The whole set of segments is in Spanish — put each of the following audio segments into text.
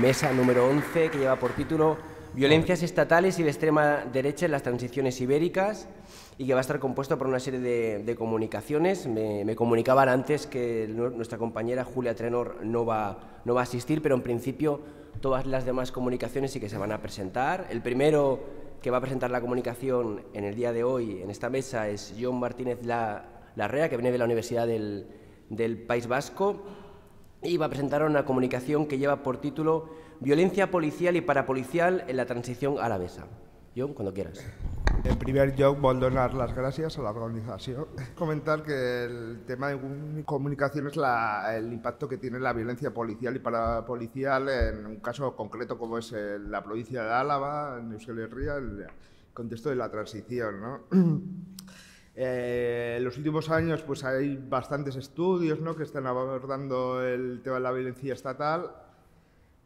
mesa número 11, que lleva por título Violencias estatales y de extrema derecha en las transiciones ibéricas y que va a estar compuesto por una serie de, comunicaciones. Me, comunicaban antes que nuestra compañera Julia Trenor no va, a asistir, pero en principio todas las demás comunicaciones sí que se van a presentar. El primero que va a presentar la comunicación en el día de hoy en esta mesa es John Martínez Larrea, que viene de la Universidad del País Vasco y va a presentar una comunicación que lleva por título Violencia policial y parapolicial en la transición alavesa. John, cuando quieras. En primer voy a donar las gracias a la organización. Comentar que el tema de comunicación es el impacto que tiene la violencia policial y parapolicial en un caso concreto como es eh, la provincia de Álava, en Euskal Herria, el contexto de la transición. ¿no? en eh, los últimos años pues hay bastantes estudios ¿no? que están abordando el tema de la violencia estatal,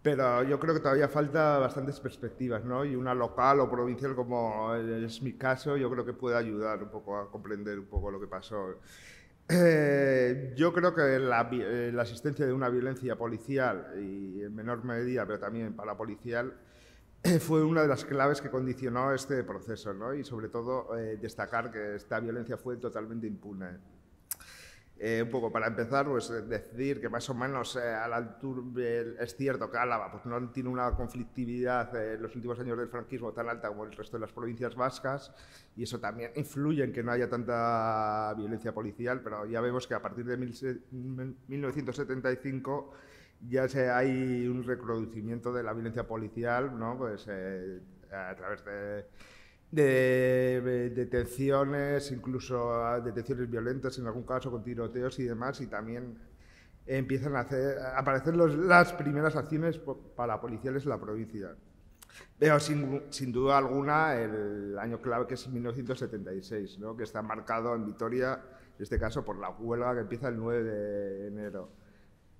pero yo creo que todavía falta bastantes perspectivas, ¿no? Y una local o provincial, como es mi caso, yo creo que puede ayudar un poco a comprender un poco lo que pasó. Eh, yo creo que la, eh, asistencia de una violencia policial y en menor medida, pero también para policial, fue una de las claves que condicionó este proceso, ¿no? Y sobre todo eh, destacar que esta violencia fue totalmente impune. Eh, un poco para empezar, pues eh, decir que más o menos a la altura, es cierto que Álava pues, no tiene una conflictividad en los últimos años del franquismo tan alta como el resto de las provincias vascas y eso también influye en que no haya tanta violencia policial, pero ya vemos que a partir de 1975 ya se, hay un recrudecimiento de la violencia policial, ¿no? Pues eh, a través de, detenciones, incluso detenciones violentas en algún caso con tiroteos y demás, y también empiezan a, hacer, aparecer las primeras acciones para policiales en la provincia. Veo sin, sin, duda alguna el año clave que es 1976, ¿no? que está marcado en Vitoria, en este caso por la huelga que empieza el 9 de enero.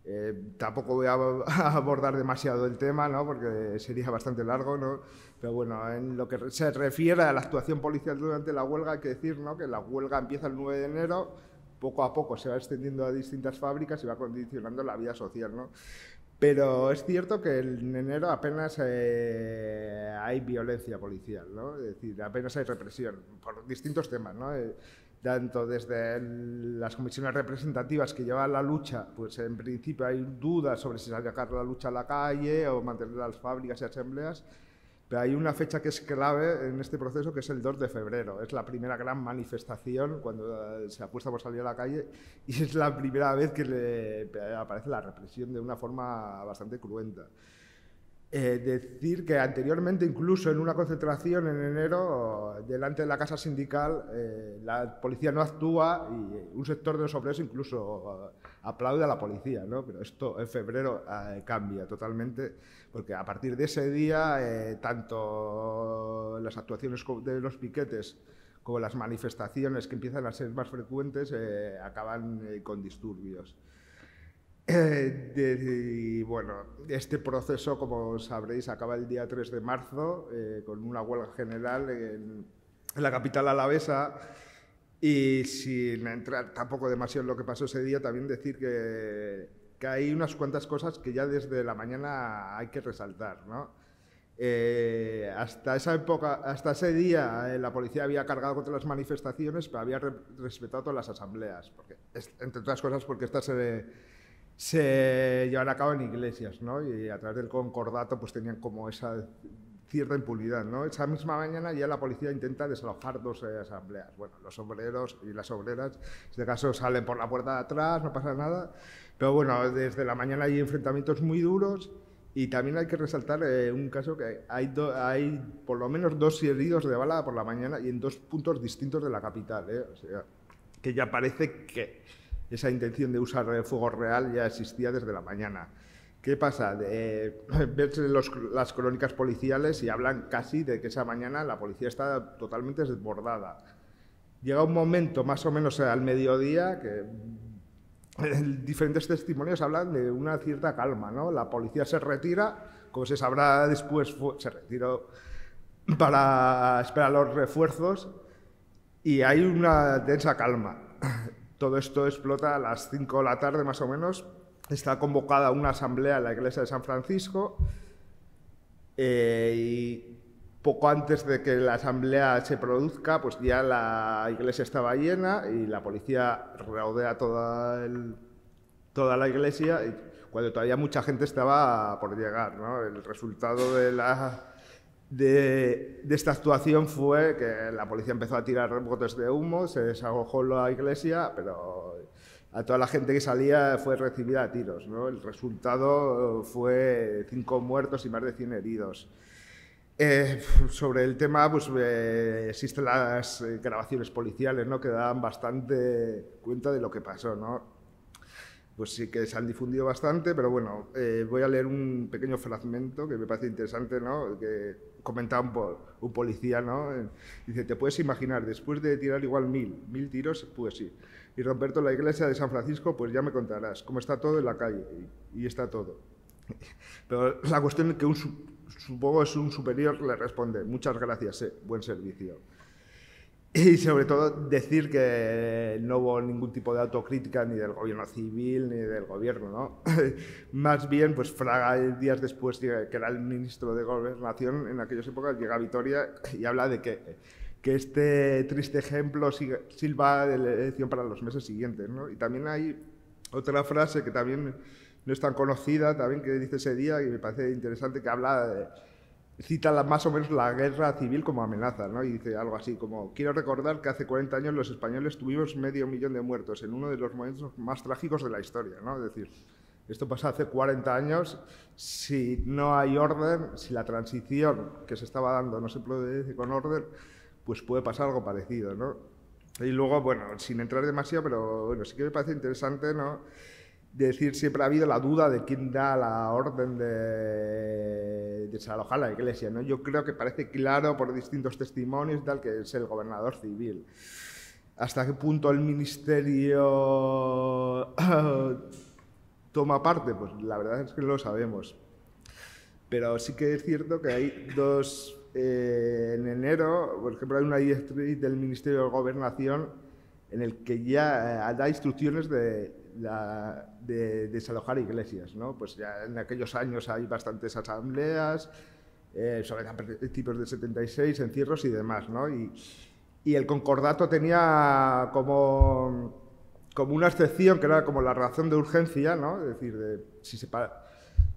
Eh, tampoco voy a, abordar demasiado el tema, ¿no? porque sería bastante largo, ¿no? pero bueno, en lo que se refiere a la actuación policial durante la huelga, hay que decir ¿no? que la huelga empieza el 9 de enero, poco a poco se va extendiendo a distintas fábricas y va condicionando la vida social. ¿no? Pero es cierto que en enero apenas eh, hay violencia policial, ¿no? es decir, apenas hay represión por distintos temas. ¿no? Eh, tanto desde las comisiones representativas que llevan la lucha, pues en principio hay dudas sobre si sacar la lucha a la calle o mantener las fábricas y asambleas, pero hay una fecha que es clave en este proceso que es el 2 de febrero. Es la primera gran manifestación cuando eh, se apuesta por salir a la calle y es la primera vez que aparece la represión de una forma bastante cruenta. Eh, decir que anteriormente, incluso en una concentración en enero, delante de la casa sindical, eh, la policía no actúa y eh, un sector de los obreros incluso aplaude a la policía, ¿no? Pero esto en febrero cambia totalmente, porque a partir de ese día, tanto las actuaciones de los piquetes como las manifestaciones que empiezan a ser más frecuentes acaban con disturbios. Eh, y bueno, este proceso, como sabréis, acaba el día 3 de marzo eh, con una huelga general en, la capital alavesa. Y sin entrar tampoco demasiado en lo que pasó ese día, también decir que, que hay unas cuantas cosas que ya desde la mañana hay que resaltar. Eh, hasta esa época, hasta ese día, la policía había cargado contra las manifestaciones, pero había respetado todas las asambleas, porque, entre otras cosas porque estas se, se llevan a cabo en iglesias, ¿no? Y a través del concordato pues tenían como esa cierta impunidad, ¿no? Esa misma mañana ya la policía intenta desalojar dos eh, asambleas. Bueno, los obreros y las obreras, en este caso, salen por la puerta de atrás, no pasa nada. Pero bueno, desde la mañana hay enfrentamientos muy duros y también hay que resaltar eh, un caso que hay, hay por lo menos dos heridos de bala por la mañana y en dos puntos distintos de la capital, ¿eh? O sea, que ya parece que esa intención de usar fuego real ya existía desde la mañana. ¿Qué pasa? verse las crónicas policiales y hablan casi de que esa mañana la policía está totalmente desbordada. Llega un momento, más o menos al mediodía, que mm, diferentes testimonios hablan de una cierta calma, ¿no? La policía se retira, como se sabrá después, se retiró para esperar los refuerzos y hay una densa calma. Todo esto explota a las 5 de la tarde más o menos. Está convocada una asamblea en la iglesia de San Francisco eh, y poco antes de que la asamblea se produzca, pues ya la iglesia estaba llena y la policía rodea toda, toda la iglesia y cuando todavía mucha gente estaba por llegar. ¿no? El resultado de la de, esta actuación fue que la policía empezó a tirar botes de humo, se desalojó la iglesia, pero a toda la gente que salía fue recibida a tiros. El resultado fue cinco muertos y más de 100 heridos. Eh, sobre el tema, pues eh, existen las eh, grabaciones policiales ¿no? que dan bastante cuenta de lo que pasó. pues sí que se han difundido bastante, pero bueno, voy a leer un pequeño fragmento que me parece interesante, ¿no? Que comentaba un, policía, ¿no? Dice, te puedes imaginar, después de tirar igual mil, mil tiros, pues sí. Y Roberto, la iglesia de San Francisco, pues ya me contarás cómo está todo en la calle. Y, está todo. Pero la cuestión es que un, supongo es un superior le responde, muchas gracias, eh, buen servicio. Y sobre todo decir que no hubo ningún tipo de autocrítica ni del gobierno civil ni del gobierno, ¿no? Más bien, pues Fraga, días después, que era el ministro de Gobernación en aquellas épocas, llega a Vitoria y habla de que, que este triste ejemplo sirva de elección para los meses siguientes, ¿no? Y también hay otra frase que también no es tan conocida, también que dice ese día y me parece interesante, que habla de cita más o menos la guerra civil como amenaza, ¿no? Y dice algo así como, quiero recordar que hace 40 años los españoles tuvimos medio millón de muertos en uno de los momentos más trágicos de la historia, ¿no? Es decir, esto pasa hace 40 años, si no hay orden, si la transición que se estaba dando no se produce con orden, pues puede pasar algo parecido, Y luego, bueno, sin entrar demasiado, pero bueno, sí que me parece interesante, ¿no? decir, siempre ha habido la duda de quién da la orden de desalojar la iglesia. ¿no? Yo creo que parece claro por distintos testimonios tal que es el gobernador civil. ¿Hasta qué punto el ministerio toma parte? Pues la verdad es que no lo sabemos. Pero sí que es cierto que hay dos... Eh, en enero, por ejemplo, hay una directriz del Ministerio de Gobernación en el que ya eh, da instrucciones de la de desalojar iglesias, ¿no? Pues ya en aquellos años hay bastantes asambleas eh, sobre principios de 76, encierros y demás, ¿no? Y, y el concordato tenía como, como una excepción que era como la razón de urgencia, ¿no? Es decir, si se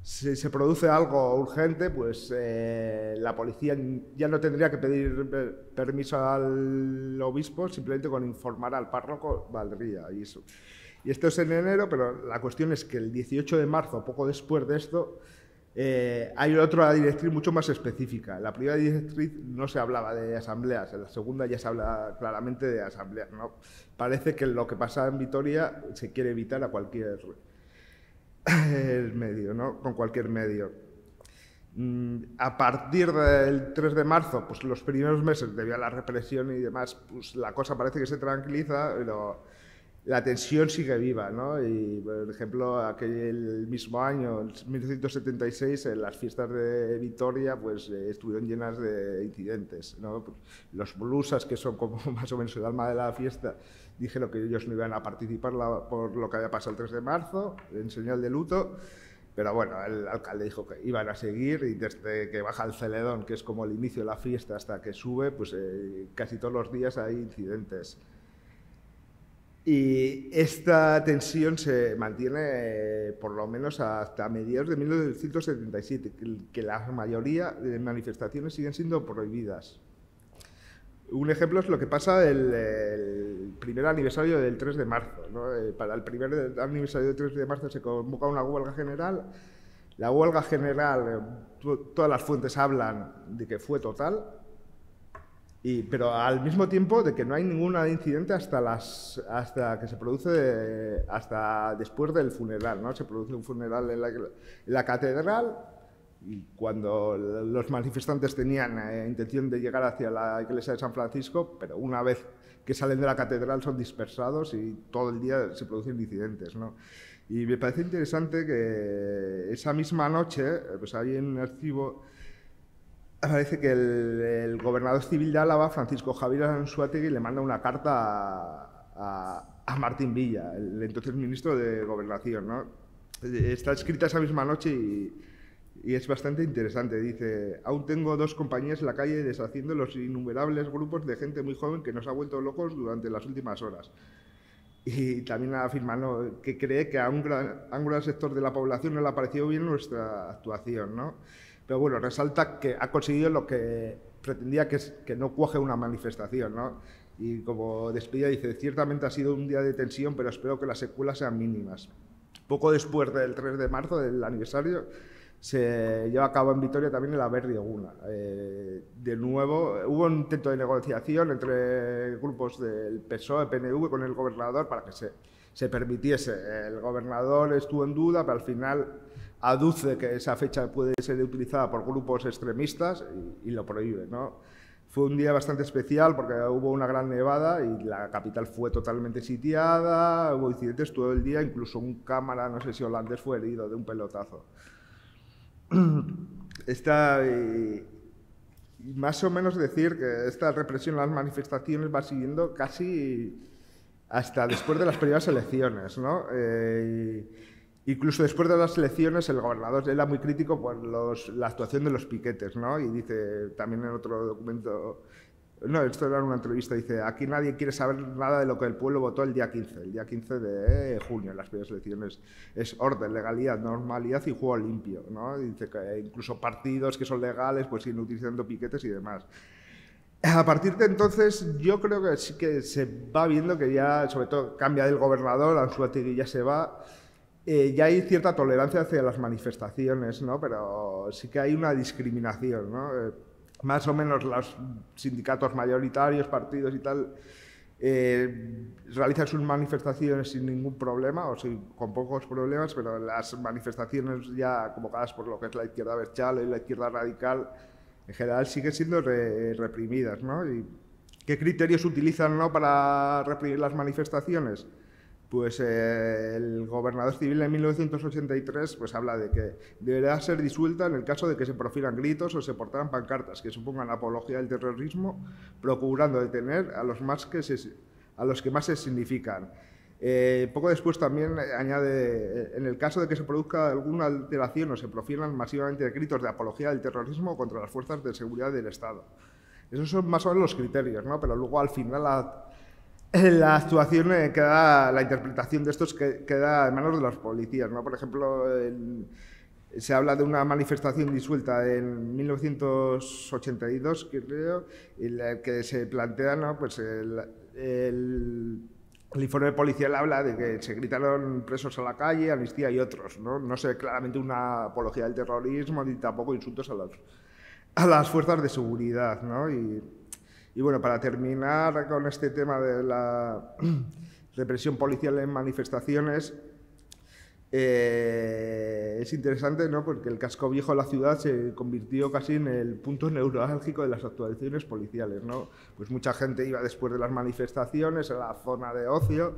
si se produce algo urgente, pues eh, la policía ya no tendría que pedir permiso al obispo, simplemente con informar al párroco valdría. Y eso, y esto es en enero, pero la cuestión es que el 18 de marzo, poco después de esto, eh, hay otra directriz mucho más específica. la primera directriz no se hablaba de asambleas, en la segunda ya se habla claramente de asambleas. Parece que lo que pasa en Vitoria se quiere evitar a cualquier medio, ¿no? con cualquier medio. Mm, a partir del 3 de marzo, pues los primeros meses, debido a la represión y demás, pues la cosa parece que se tranquiliza, pero la tensión sigue viva, ¿no? Y, por ejemplo, aquel mismo año, en 1976, en las fiestas de Vitoria, pues eh, estuvieron llenas de incidentes, ¿no? Los blusas, que son como más o menos el alma de la fiesta, dijeron que ellos no iban a participar por lo que había pasado el 3 de marzo, en señal de luto, pero bueno, el alcalde dijo que iban a seguir y desde que baja el celedón, que es como el inicio de la fiesta, hasta que sube, pues eh, casi todos los días hay incidentes. Y esta tensión se mantiene eh, por lo menos hasta mediados de 1977, que la mayoría de manifestaciones siguen siendo prohibidas. Un ejemplo es lo que pasa el, primer aniversario del 3 de marzo. Eh, para el primer aniversario del 3 de marzo se convoca una huelga general. La huelga general, eh, todas las fuentes hablan de que fue total, pero al mismo tiempo de que no hay ningún incidente hasta, las, hasta que se produce, hasta después del funeral, ¿no? Se produce un funeral en la, catedral y cuando los manifestantes tenían eh, intención de llegar hacia la iglesia de San Francisco, pero una vez que salen de la catedral son dispersados y todo el día se producen incidentes, ¿no? Y me parece interesante que esa misma noche, pues en El archivo Parece que el, gobernador civil de Álava, Francisco Javier Anzuategui, le manda una carta a, Martín Villa, el entonces ministro de Gobernación. Está escrita esa misma noche y, y es bastante interesante. Dice, aún tengo dos compañías en la calle deshaciendo los innumerables grupos de gente muy joven que nos ha vuelto locos durante las últimas horas y también ha afirmado que cree que a un, gran, sector de la población no le ha parecido bien nuestra actuación. ¿no? Pero bueno, resalta que ha conseguido lo que pretendía que, que no cuaje una manifestación. ¿no? Y como despedida dice, ciertamente ha sido un día de tensión, pero espero que las secuelas sean mínimas. Poco después del 3 de marzo del aniversario, se lleva a cabo en Vitoria también el la de eh, de nuevo, hubo un intento de negociación entre grupos del PSOE, PNV, con el gobernador para que se, permitiese. El gobernador estuvo en duda, pero al final aduce que esa fecha puede ser utilizada por grupos extremistas y, lo prohíbe. Fue un día bastante especial porque hubo una gran nevada y la capital fue totalmente sitiada, hubo incidentes todo el día, incluso un cámara, no sé si holandés, fue herido de un pelotazo. está eh, más o menos decir que esta represión en las manifestaciones va siguiendo casi hasta después de las primeras elecciones, ¿no? Eh, incluso después de las elecciones el gobernador era muy crítico por la actuación de los piquetes, ¿no? Y dice también en otro documento no, esto era una entrevista. Dice, aquí nadie quiere saber nada de lo que el pueblo votó el día 15. El día 15 de junio, en las primeras elecciones, es orden, legalidad, normalidad y juego limpio. ¿no? Dice que incluso partidos que son legales pues siguen utilizando piquetes y demás. A partir de entonces, yo creo que sí que se va viendo que ya, sobre todo, cambia del gobernador, Anzuategui ya se va. Eh, ya hay cierta tolerancia hacia las manifestaciones, ¿no? Pero sí que hay una discriminación, ¿no? Eh, más o menos los sindicatos mayoritarios, partidos y tal, eh, realizan sus manifestaciones sin ningún problema o con pocos problemas, pero las manifestaciones ya convocadas por lo que es la izquierda verchal y la izquierda radical en general siguen siendo reprimidas. ¿no? ¿Qué criterios utilizan para reprimir las manifestaciones? pues eh, el gobernador civil en 1983 pues habla de que deberá ser disuelta en el caso de que se profilan gritos o se portaran pancartas que supongan apología del terrorismo, procurando detener a los, más que, a los que más se significan. Eh, poco después también añade, eh, en el caso de que se produzca alguna alteración o se profilan masivamente gritos de apología del terrorismo contra las fuerzas de seguridad del Estado. Esos son más o menos los criterios, ¿no? pero luego al final la, la actuación eh, queda, la interpretación de estos queda en manos de los policías, ¿no? Por ejemplo, se habla de una manifestación disuelta en 1982, creo, en que se plantea, ¿no? Pues el, informe policial habla de que se gritaron presos a la calle, amnistía y otros, ¿no? No sé claramente una apología del terrorismo ni tampoco insultos a los, a las fuerzas de seguridad, ¿no? Y, y bueno, para terminar con este tema de la represión policial en manifestaciones, eh, es interesante, ¿no? Porque el casco viejo de la ciudad se convirtió casi en el punto neurálgico de las actuaciones policiales, ¿no? Pues mucha gente iba después de las manifestaciones a la zona de ocio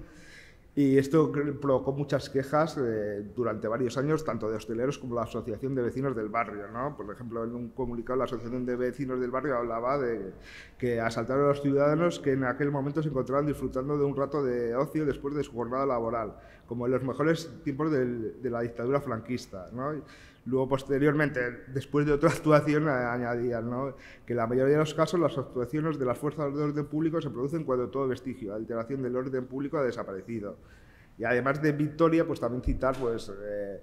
y esto provocó muchas quejas eh, durante varios años, tanto de hosteleros como la Asociación de Vecinos del Barrio. ¿no? Por ejemplo, en un comunicado la Asociación de Vecinos del Barrio hablaba de que asaltaron a los ciudadanos que en aquel momento se encontraban disfrutando de un rato de ocio después de su jornada laboral, como en los mejores tiempos de la dictadura franquista. Luego, posteriormente, después de otra actuación, añadían que en la mayoría de los casos las actuaciones de las fuerzas de orden público se producen cuando todo vestigio, alteración del orden público ha desaparecido. Y además de Victoria, pues también citar pues, eh,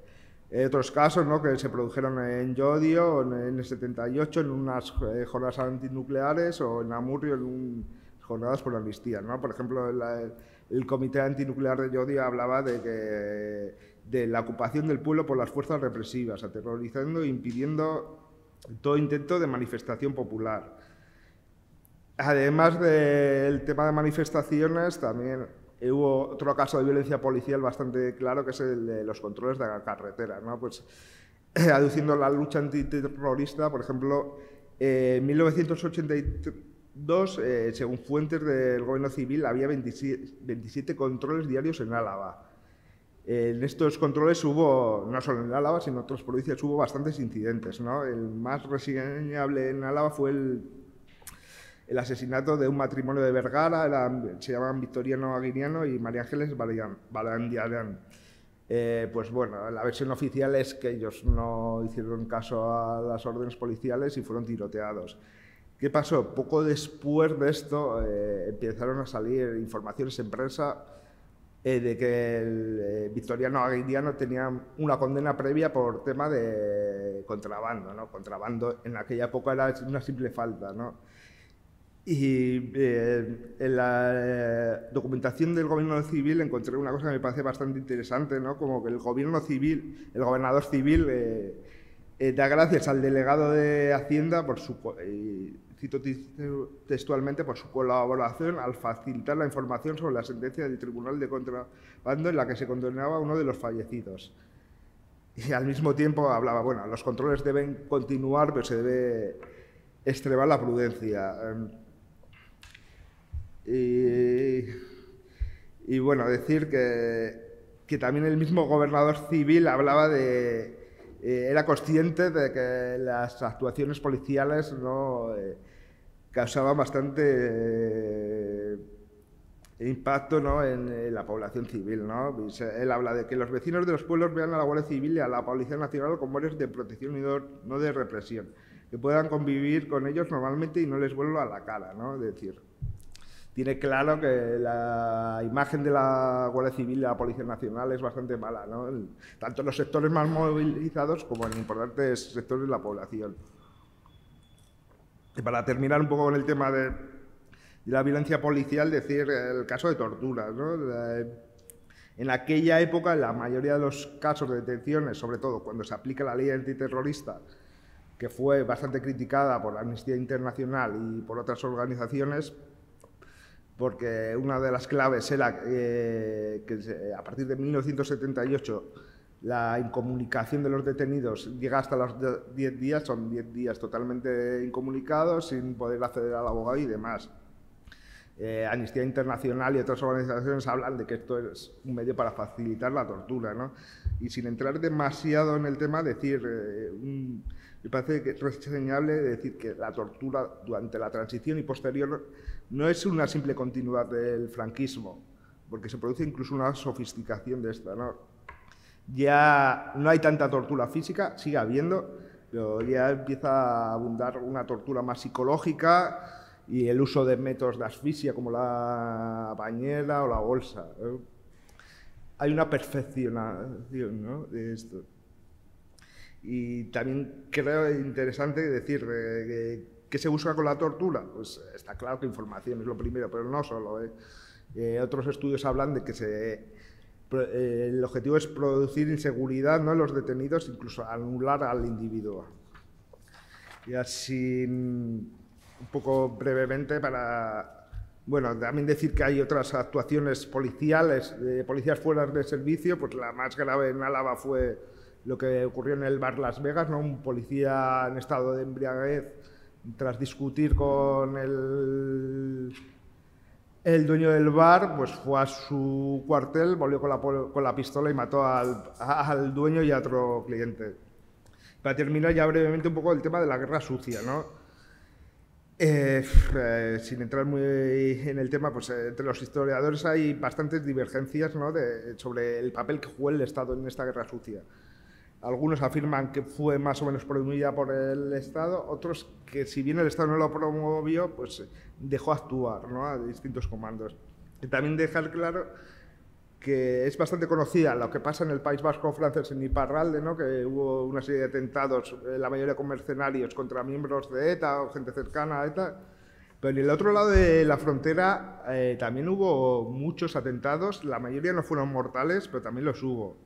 eh, otros casos que se produjeron en Yodio, en el 78, en unas eh, jornadas antinucleares, o en Amurrio, en jornadas por la amnistía. Por ejemplo, la, el Comité Antinuclear de Yodia hablaba de, que, de la ocupación del pueblo por las fuerzas represivas, aterrorizando e impidiendo todo intento de manifestación popular. Además del tema de manifestaciones, también hubo otro caso de violencia policial bastante claro, que es el de los controles de la carretera. ¿no? Pues, aduciendo la lucha antiterrorista, por ejemplo, en 1983 Dos, eh, según fuentes del gobierno civil, había 27, controles diarios en Álava. en estos controles hubo, no solo en Álava, sino en otras provincias, hubo bastantes incidentes. El más reseñable en Álava fue el, asesinato de un matrimonio de Vergara, se llamaban Victoriano Aguiriano y María Ángeles Barandiarán. Eh, pues bueno, la versión oficial es que ellos no hicieron caso a las órdenes policiales y fueron tiroteados. ¿Qué pasó? Poco después de esto eh, empezaron a salir informaciones en prensa eh, de que el eh, Victoriano Aguiriano tenía una condena previa por tema de contrabando, ¿no? Contrabando en aquella época era una simple falta, ¿no? Y en la documentación del gobierno civil encontré una cosa que me parece bastante interesante, ¿no? Como que el gobierno civil, el gobernador civil, da gracias al delegado de Hacienda por su, cito textualmente, por su colaboración al facilitar la información sobre la sentencia del Tribunal de Contrabando en la que se condenaba a uno de los fallecidos. Y al mismo tiempo hablaba, bueno, los controles deben continuar, pero se debe estrevar la prudencia. Eh, y, y bueno, decir que, que también el mismo gobernador civil hablaba de, eh, era consciente de que las actuaciones policiales no, eh, causaba bastante eh, impacto en, la población civil. Pues, eh, él habla de que los vecinos de los pueblos vean a la Guardia Civil y a la Policía Nacional como eres de protección y no de represión, que puedan convivir con ellos normalmente y no les vuelva a la cara. Es decir, tiene claro que la imagen de la Guardia Civil y la Policía Nacional es bastante mala, tanto en los sectores más movilizados como en importantes sectores de la población para terminar un poco con el tema de, la violencia policial, decir el caso de torturas. ¿no? en aquella época, la mayoría de los casos de detenciones, sobre todo cuando se aplica la ley antiterrorista, que fue bastante criticada por la Amnistía Internacional y por otras organizaciones, porque una de las claves era eh, que a partir de 1978 la incomunicación de los detenidos llega hasta los 10 días, son 10 días totalmente incomunicados, sin poder acceder al abogado y demás. Eh, Amnistía Internacional y otras organizaciones hablan de que esto es un medio para facilitar la tortura, Y sin entrar demasiado en el tema, decir, eh, me parece que es reseñable decir que la tortura durante la transición y posterior no es una simple continuidad del franquismo, porque se produce incluso una sofisticación de esta, ¿no? Ya no hay tanta tortura física, sigue habiendo, pero ya empieza a abundar una tortura más psicológica y el uso de métodos de asfixia como la bañera o la bolsa. Hay una perfeccionación de esto. Y también creo interesante decir eh, que qué se busca con la tortura. Pues está claro que información es lo primero, pero no solo. ¿eh? Eh, otros estudios hablan de que se eh, el objetivo es producir inseguridad ¿no? en los detenidos, incluso anular al individuo. Y así, un poco brevemente, para bueno, también decir que hay otras actuaciones policiales, de policías fuera de servicio, pues la más grave en Álava fue lo que ocurrió en el bar Las Vegas, ¿no? Un policía en estado de embriaguez, tras discutir con el el dueño del bar pues, fue a su cuartel, volvió con la, pistola y mató al, dueño y a otro cliente. Para terminar ya brevemente un poco el tema de la guerra sucia, ¿no? Eh, eh, sin entrar muy en el tema, pues eh, entre los historiadores hay bastantes divergencias sobre el papel que jugó el Estado en esta guerra sucia. Algunos afirman que fue más o menos promovida por el Estado, otros que si bien el Estado no lo promovió, pues dejó actuar ¿no? a distintos comandos. Y también dejar claro que es bastante conocida lo que pasa en el País Vasco francés en Iparralde, ¿no? que hubo una serie de atentados, eh, la mayoría con mercenarios, contra miembros de ETA o gente cercana a ETA. Pero en el otro lado de la frontera eh, también hubo muchos atentados, la mayoría no fueron mortales, pero también los hubo.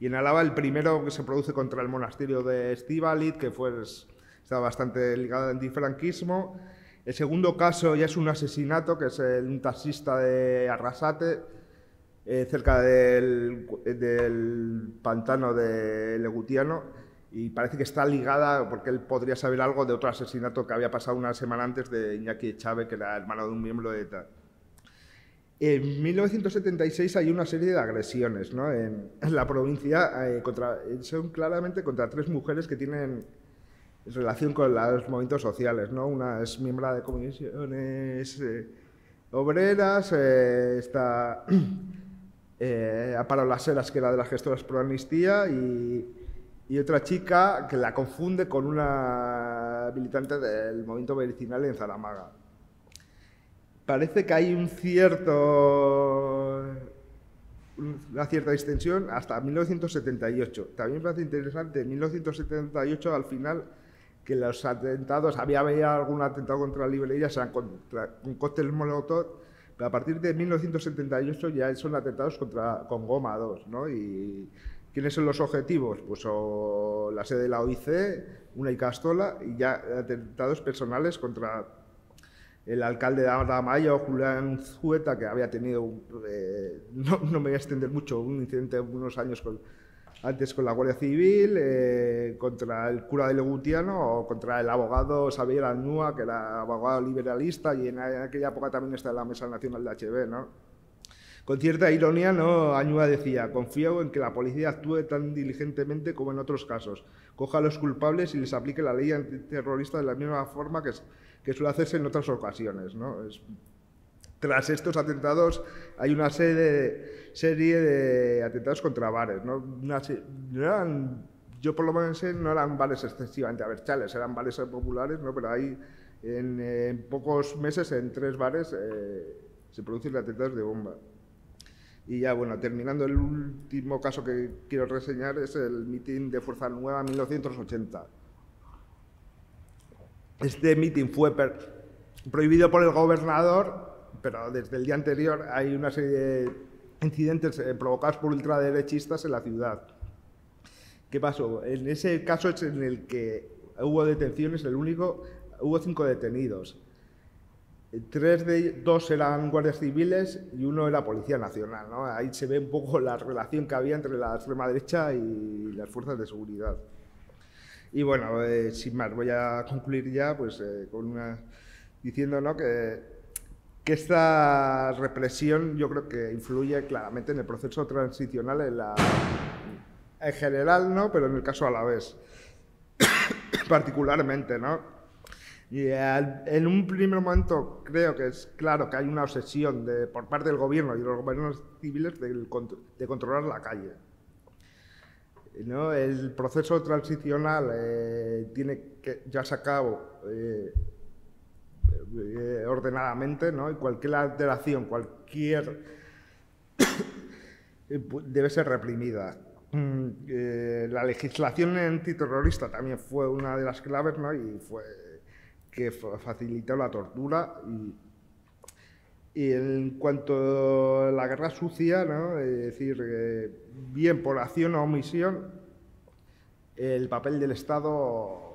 Y en alaba el primero que se produce contra el monasterio de Estivalit, que fue, está bastante ligado al antifranquismo. El segundo caso ya es un asesinato, que es un taxista de Arrasate, eh, cerca del, pantano de Legutiano. Y parece que está ligada, porque él podría saber algo de otro asesinato que había pasado una semana antes de Iñaki Chávez, que era hermano de un miembro de ETA. En 1976 hay una serie de agresiones ¿no? en la provincia, eh, contra, son claramente contra tres mujeres que tienen relación con los movimientos sociales. ¿no? Una es miembro de comisiones eh, obreras, eh, está las eh, Laseras, que era de las gestoras pro amnistía, y, otra chica que la confunde con una militante del movimiento medicinal en Zaramaga parece que hay un cierto una cierta extensión hasta 1978. También me parece interesante, en 1978 al final que los atentados, había, había algún atentado contra la librería, sean contra, un cóctel molotov, pero a partir de 1978 ya son atentados contra, con goma 2, ¿no? Y, ¿Quiénes son los objetivos? Pues la sede de la OIC, una Icastola y ya atentados personales contra el alcalde de Amaya, Julián Zueta, que había tenido, eh, no, me voy a extender mucho, un incidente unos años con, antes con la Guardia Civil, eh, contra el cura de Legutiano o contra el abogado Xavier Añúa, que era abogado liberalista y en, aquella época también estaba en la Mesa Nacional de HB, ¿no? Con cierta ironía, ¿no? Añúa decía, confío en que la policía actúe tan diligentemente como en otros casos, coja a los culpables y les aplique la ley antiterrorista de la misma forma que que suele hacerse en otras ocasiones. ¿no? Es, tras estos atentados hay una serie, serie de atentados contra bares. ¿no? yo por lo menos no eran bares excesivamente chales, eran bares populares, ¿no? pero ahí en, pocos meses en tres bares eh, se producen atentados de bomba. Y ya, bueno, terminando, el último caso que quiero reseñar es el mitin de Fuerza Nueva 1980 este meeting fue prohibido por el gobernador, pero desde el día anterior hay una serie de incidentes eh, provocados por ultraderechistas en la ciudad. ¿Qué pasó? En ese caso en el que hubo detenciones, el único, hubo cinco detenidos. Eh, tres de dos eran guardias civiles y uno era policía nacional. Ahí se ve un poco la relación que había entre la extrema derecha y las fuerzas de seguridad. Y bueno, eh, sin más, voy a concluir ya pues, eh, con una, diciendo que, esta represión yo creo que influye claramente en el proceso transicional en, la, general, ¿no? pero en el caso a la vez, particularmente. ¿no? Y en un primer momento creo que es claro que hay una obsesión por parte del gobierno y de los gobiernos civiles de, de controlar la calle. El proceso transicional eh, tiene que ya se acabó eh, eh, ordenadamente, ¿no? Y cualquier alteración, cualquier... debe ser reprimida. Mm, la legislación antiterrorista también fue una de las claves, fue que facilitó la tortura y y en cuanto a la guerra sucia, ¿no? es decir, bien por acción o omisión, el papel del Estado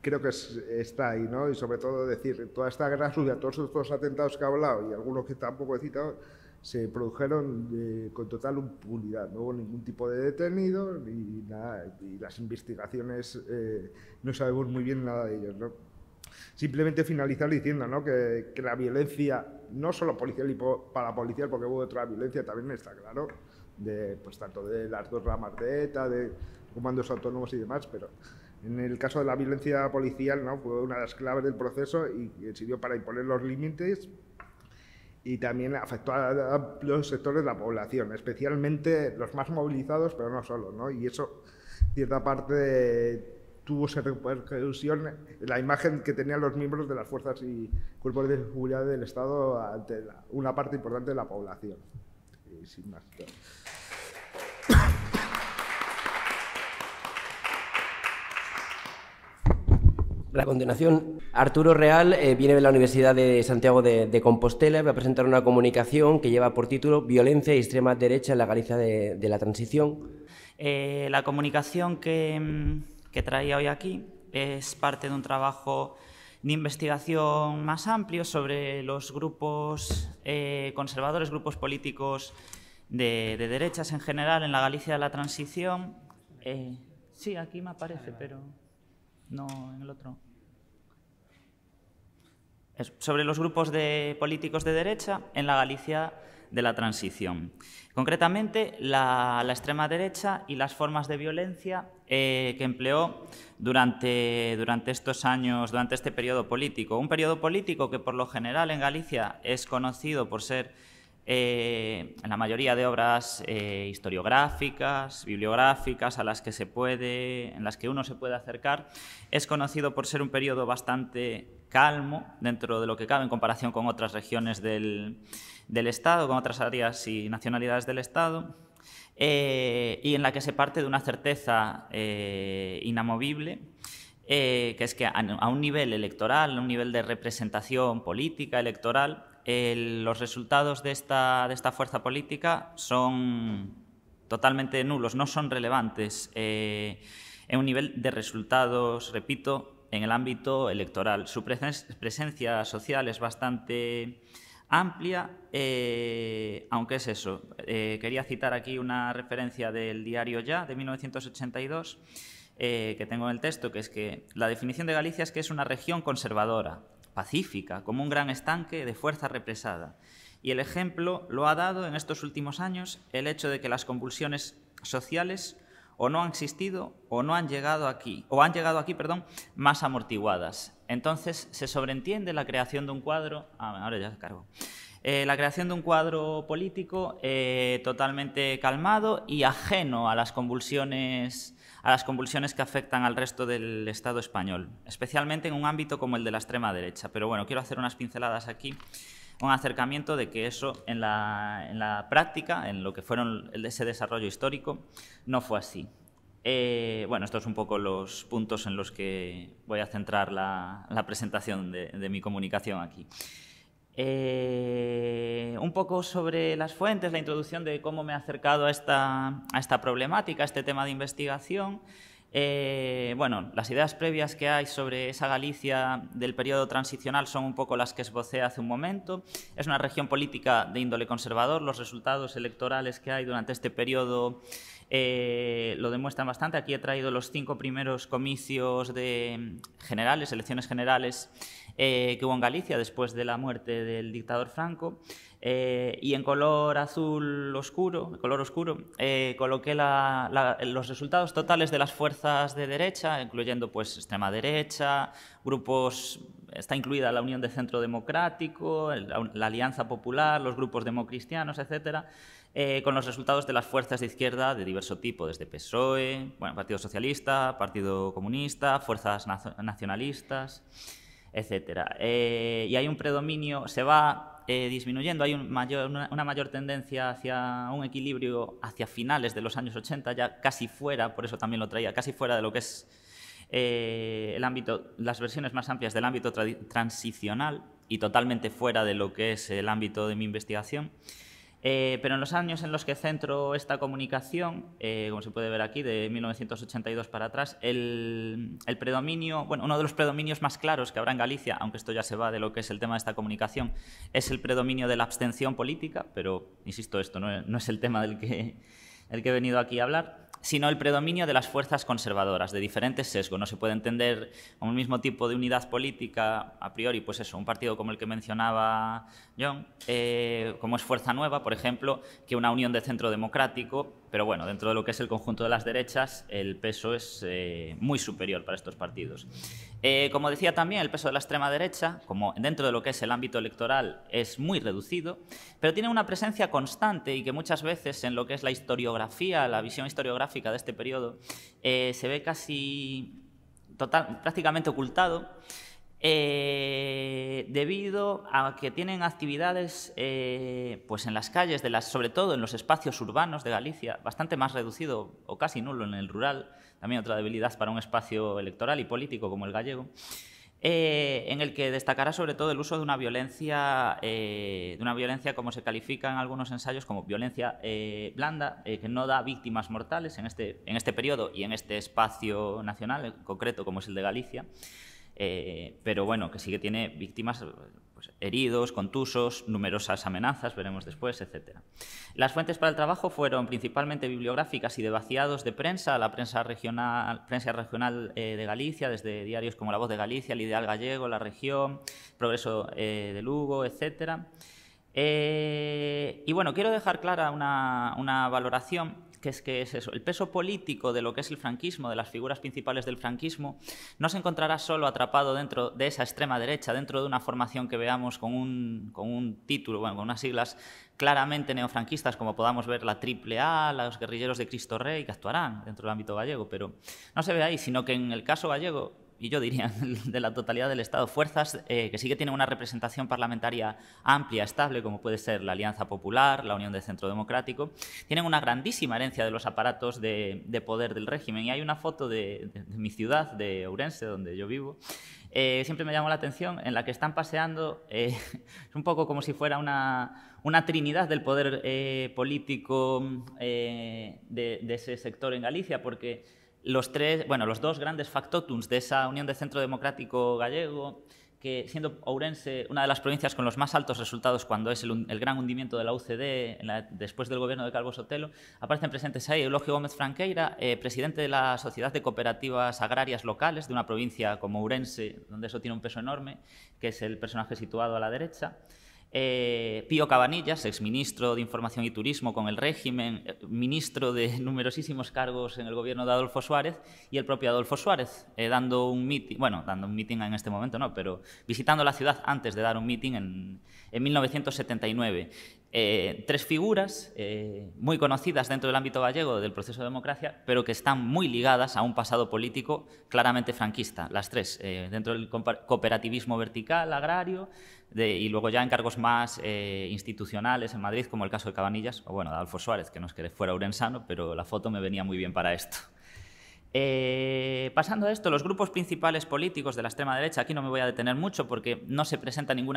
creo que está ahí, ¿no? Y sobre todo decir, toda esta guerra sucia, todos estos atentados que he hablado y algunos que tampoco he citado, se produjeron eh, con total impunidad. No hubo ningún tipo de detenido ni nada, y las investigaciones eh, no sabemos muy bien nada de ellos. ¿no? Simplemente finalizar diciendo ¿no? que, que, la violencia no solo policial y para policial, porque hubo otra violencia, también está claro, de, pues tanto de las dos ramas de ETA, de comandos autónomos y demás, pero en el caso de la violencia policial ¿no? fue una de las claves del proceso y sirvió para imponer los límites y también afectó a los sectores de la población, especialmente los más movilizados, pero no solo, ¿no? Y eso, cierta parte tuvo esa repercusión la imagen que tenían los miembros de las fuerzas y cuerpos de seguridad del Estado ante una parte importante de la población. Y sin más. La continuación, Arturo Real eh, viene de la Universidad de Santiago de, de, Compostela va a presentar una comunicación que lleva por título Violencia y extrema derecha en la Galicia de, la Transición. Eh, la comunicación que, mm, que traía hoy aquí es parte de un trabajo de investigación más amplio sobre los grupos eh, conservadores, grupos políticos de, derechas en general en la Galicia de la Transición. Eh, sí, aquí me aparece, pero no en el otro. sobre los grupos de políticos de derecha en la Galicia de la transición. Concretamente, la, extrema derecha y las formas de violencia eh, que empleó durante, durante estos años, durante este periodo político. Un periodo político que por lo general en Galicia es conocido por ser eh, en la mayoría de obras eh, historiográficas, bibliográficas, a las que se puede, en las que uno se puede acercar, es conocido por ser un periodo bastante calmo dentro de lo que cabe en comparación con otras regiones del, del Estado, con otras áreas y nacionalidades del Estado, eh, y en la que se parte de una certeza eh, inamovible, eh, que es que a, un nivel electoral, a un nivel de representación política, electoral, los resultados de esta, de esta fuerza política son totalmente nulos, no son relevantes en un nivel de resultados, repito, en el ámbito electoral. Su presencia social es bastante amplia, eh, aunque es eso. Eh, quería citar aquí una referencia del diario Ya de 1982. Eh, que tengo en el texto, que es que la definición de Galicia es que es una región conservadora, pacífica, como un gran estanque de fuerza represada. Y el ejemplo lo ha dado en estos últimos años el hecho de que las convulsiones sociales o no han existido o no han llegado aquí, o han llegado aquí, perdón, más amortiguadas. Entonces se sobreentiende la creación de un cuadro, ah, ahora ya cargo, eh, la creación de un cuadro político eh, totalmente calmado y ajeno a las convulsiones a las convulsiones que afectan al resto del Estado español, especialmente en un ámbito como el de la extrema derecha. Pero bueno, quiero hacer unas pinceladas aquí un acercamiento de que eso en la, práctica, en lo que fueron ese desarrollo histórico, no fue así. Eh, bueno, estos son un poco los puntos en los que voy a centrar la, presentación de, mi comunicación aquí. Eh, un poco sobre las fuentes, la introducción de cómo me he acercado a a esta problemática, a este tema de investigación. Eh, bueno, las ideas previas que hay sobre esa Galicia del periodo transicional son un poco las que esbocé hace un momento. Es una región política de índole conservador. Los resultados electorales que hay durante este periodo eh, lo demuestran bastante. Aquí he traído los cinco primeros comicios de mm, generales, elecciones generales eh, que hubo en Galicia después de la muerte del dictador Franco. Eh, y en color azul oscuro, color oscuro, coloqué los resultados totales de las fuerzas de derecha, incluyendo pues extrema derecha, grupos, está incluida la Unión de Centro Democrático, la Alianza Popular, los grupos democristianos, etcétera. Eh, con los resultados de las fuerzas de izquierda de diverso tipo, desde PSOE, Partido Socialista, Partido Comunista, fuerzas nacionalistas, etc. Eh, y hay un predominio, se va eh, disminuyendo, hay una, mayor tendencia hacia un equilibrio hacia finales de los años 80, ya casi fuera, por eso también lo traía, casi fuera de lo que es el ámbito, las versiones más amplias del ámbito transicional y totalmente fuera de lo que es el ámbito de mi investigación. Eh, pero en los años en los que centro esta comunicación, eh, como se puede ver aquí, de 1982 para atrás, el, predominio, bueno, uno de los predominios más claros que habrá en Galicia, aunque esto ya se va de lo que es el tema de esta comunicación, es el predominio de la abstención política, pero insisto, esto no es, no es el tema del que, el que he venido aquí a hablar sino el predominio de las fuerzas conservadoras, de diferentes sesgos. No se puede entender un mismo tipo de unidad política, a priori, pues eso, un partido como el que mencionaba John, eh, como es Fuerza Nueva, por ejemplo, que una unión de centro democrático pero bueno, dentro de lo que es el conjunto de las derechas, el peso es eh, muy superior para estos partidos. Eh, como decía también, el peso de la extrema derecha, como dentro de lo que es el ámbito electoral, es muy reducido, pero tiene una presencia constante y que muchas veces en lo que es la historiografía, la visión historiográfica de este periodo, eh, se ve casi total, prácticamente ocultado. Eh, debido a que tienen actividades eh, pues en las calles, de las, sobre todo en los espacios urbanos de Galicia, bastante más reducido o casi nulo en el rural, también otra debilidad para un espacio electoral y político como el gallego. Eh, en el que destacará sobre todo el uso de una violencia, de una violencia como se califica en algunos ensayos como violencia blanda, que no da víctimas mortales en este, en este periodo y en este espacio nacional en concreto como es el de Galicia, eh, pero bueno, que sí que tiene víctimas pues, heridos, contusos, numerosas amenazas, veremos después, etc. Las fuentes para el trabajo fueron principalmente bibliográficas y de vaciados de prensa, la prensa regional, prensa regional eh, de Galicia, desde diarios como La Voz de Galicia, El Ideal Gallego, La Región, Progreso eh, de Lugo, etc. y bueno, quiero dejar clara una, una valoración ¿Qué es es eso, el peso político de lo que es el franquismo, de las figuras principales del franquismo, no se encontrará solo atrapado dentro de esa extrema derecha, dentro de una formación que veamos con un, con un título, bueno, con unas siglas claramente neofranquistas, como podamos ver la AAA, los guerrilleros de Cristo Rey, que actuarán dentro del ámbito gallego, pero no se ve ahí, sino que en el caso gallego y yo diría, de la totalidad del Estado, fuerzas eh, que sí que tienen una representación parlamentaria amplia, estable, como puede ser la Alianza Popular, la Unión de Centro Democrático, tienen una grandísima herencia de los aparatos de, poder del régimen. Y hay una foto de, mi ciudad, de Ourense, donde yo vivo, eh, siempre me llamó la atención, en la que están paseando, eh, es un poco como si fuera una, una trinidad del poder eh, político de ese sector en Galicia, porque los, tres, bueno, los dos grandes factotums de esa Unión de Centro Democrático Gallego, que siendo Ourense una de las provincias con los más altos resultados cuando es el, gran hundimiento de la UCD después del gobierno de Calvo Sotelo, aparecen presentes ahí Eulogio Gómez Franqueira, eh, presidente de la Sociedad de Cooperativas Agrarias Locales de una provincia como Ourense, donde eso tiene un peso enorme, que es el personaje situado a la derecha. Eh, Pío Cabanillas, exministro de Información y Turismo con el régimen, eh, ministro de numerosísimos cargos en el gobierno de Adolfo Suárez y el propio Adolfo Suárez, eh, dando un meeting, bueno, dando un meeting en este momento no, pero visitando la ciudad antes de dar un meeting en, en 1979. Eh, tres figuras eh, muy conocidas dentro del ámbito gallego del proceso de democracia, pero que están muy ligadas a un pasado político claramente franquista, las tres, eh, dentro del cooperativismo vertical, agrario, y luego ya en cargos más institucionales en Madrid, como el caso de Cabanillas, o bueno, de Adolfo Suárez, que no es que fuera urensano, pero la foto me venía muy bien para esto. Eh, pasando a esto, los grupos principales políticos de la extrema derecha, aquí no me voy a detener mucho porque no se presenta ningún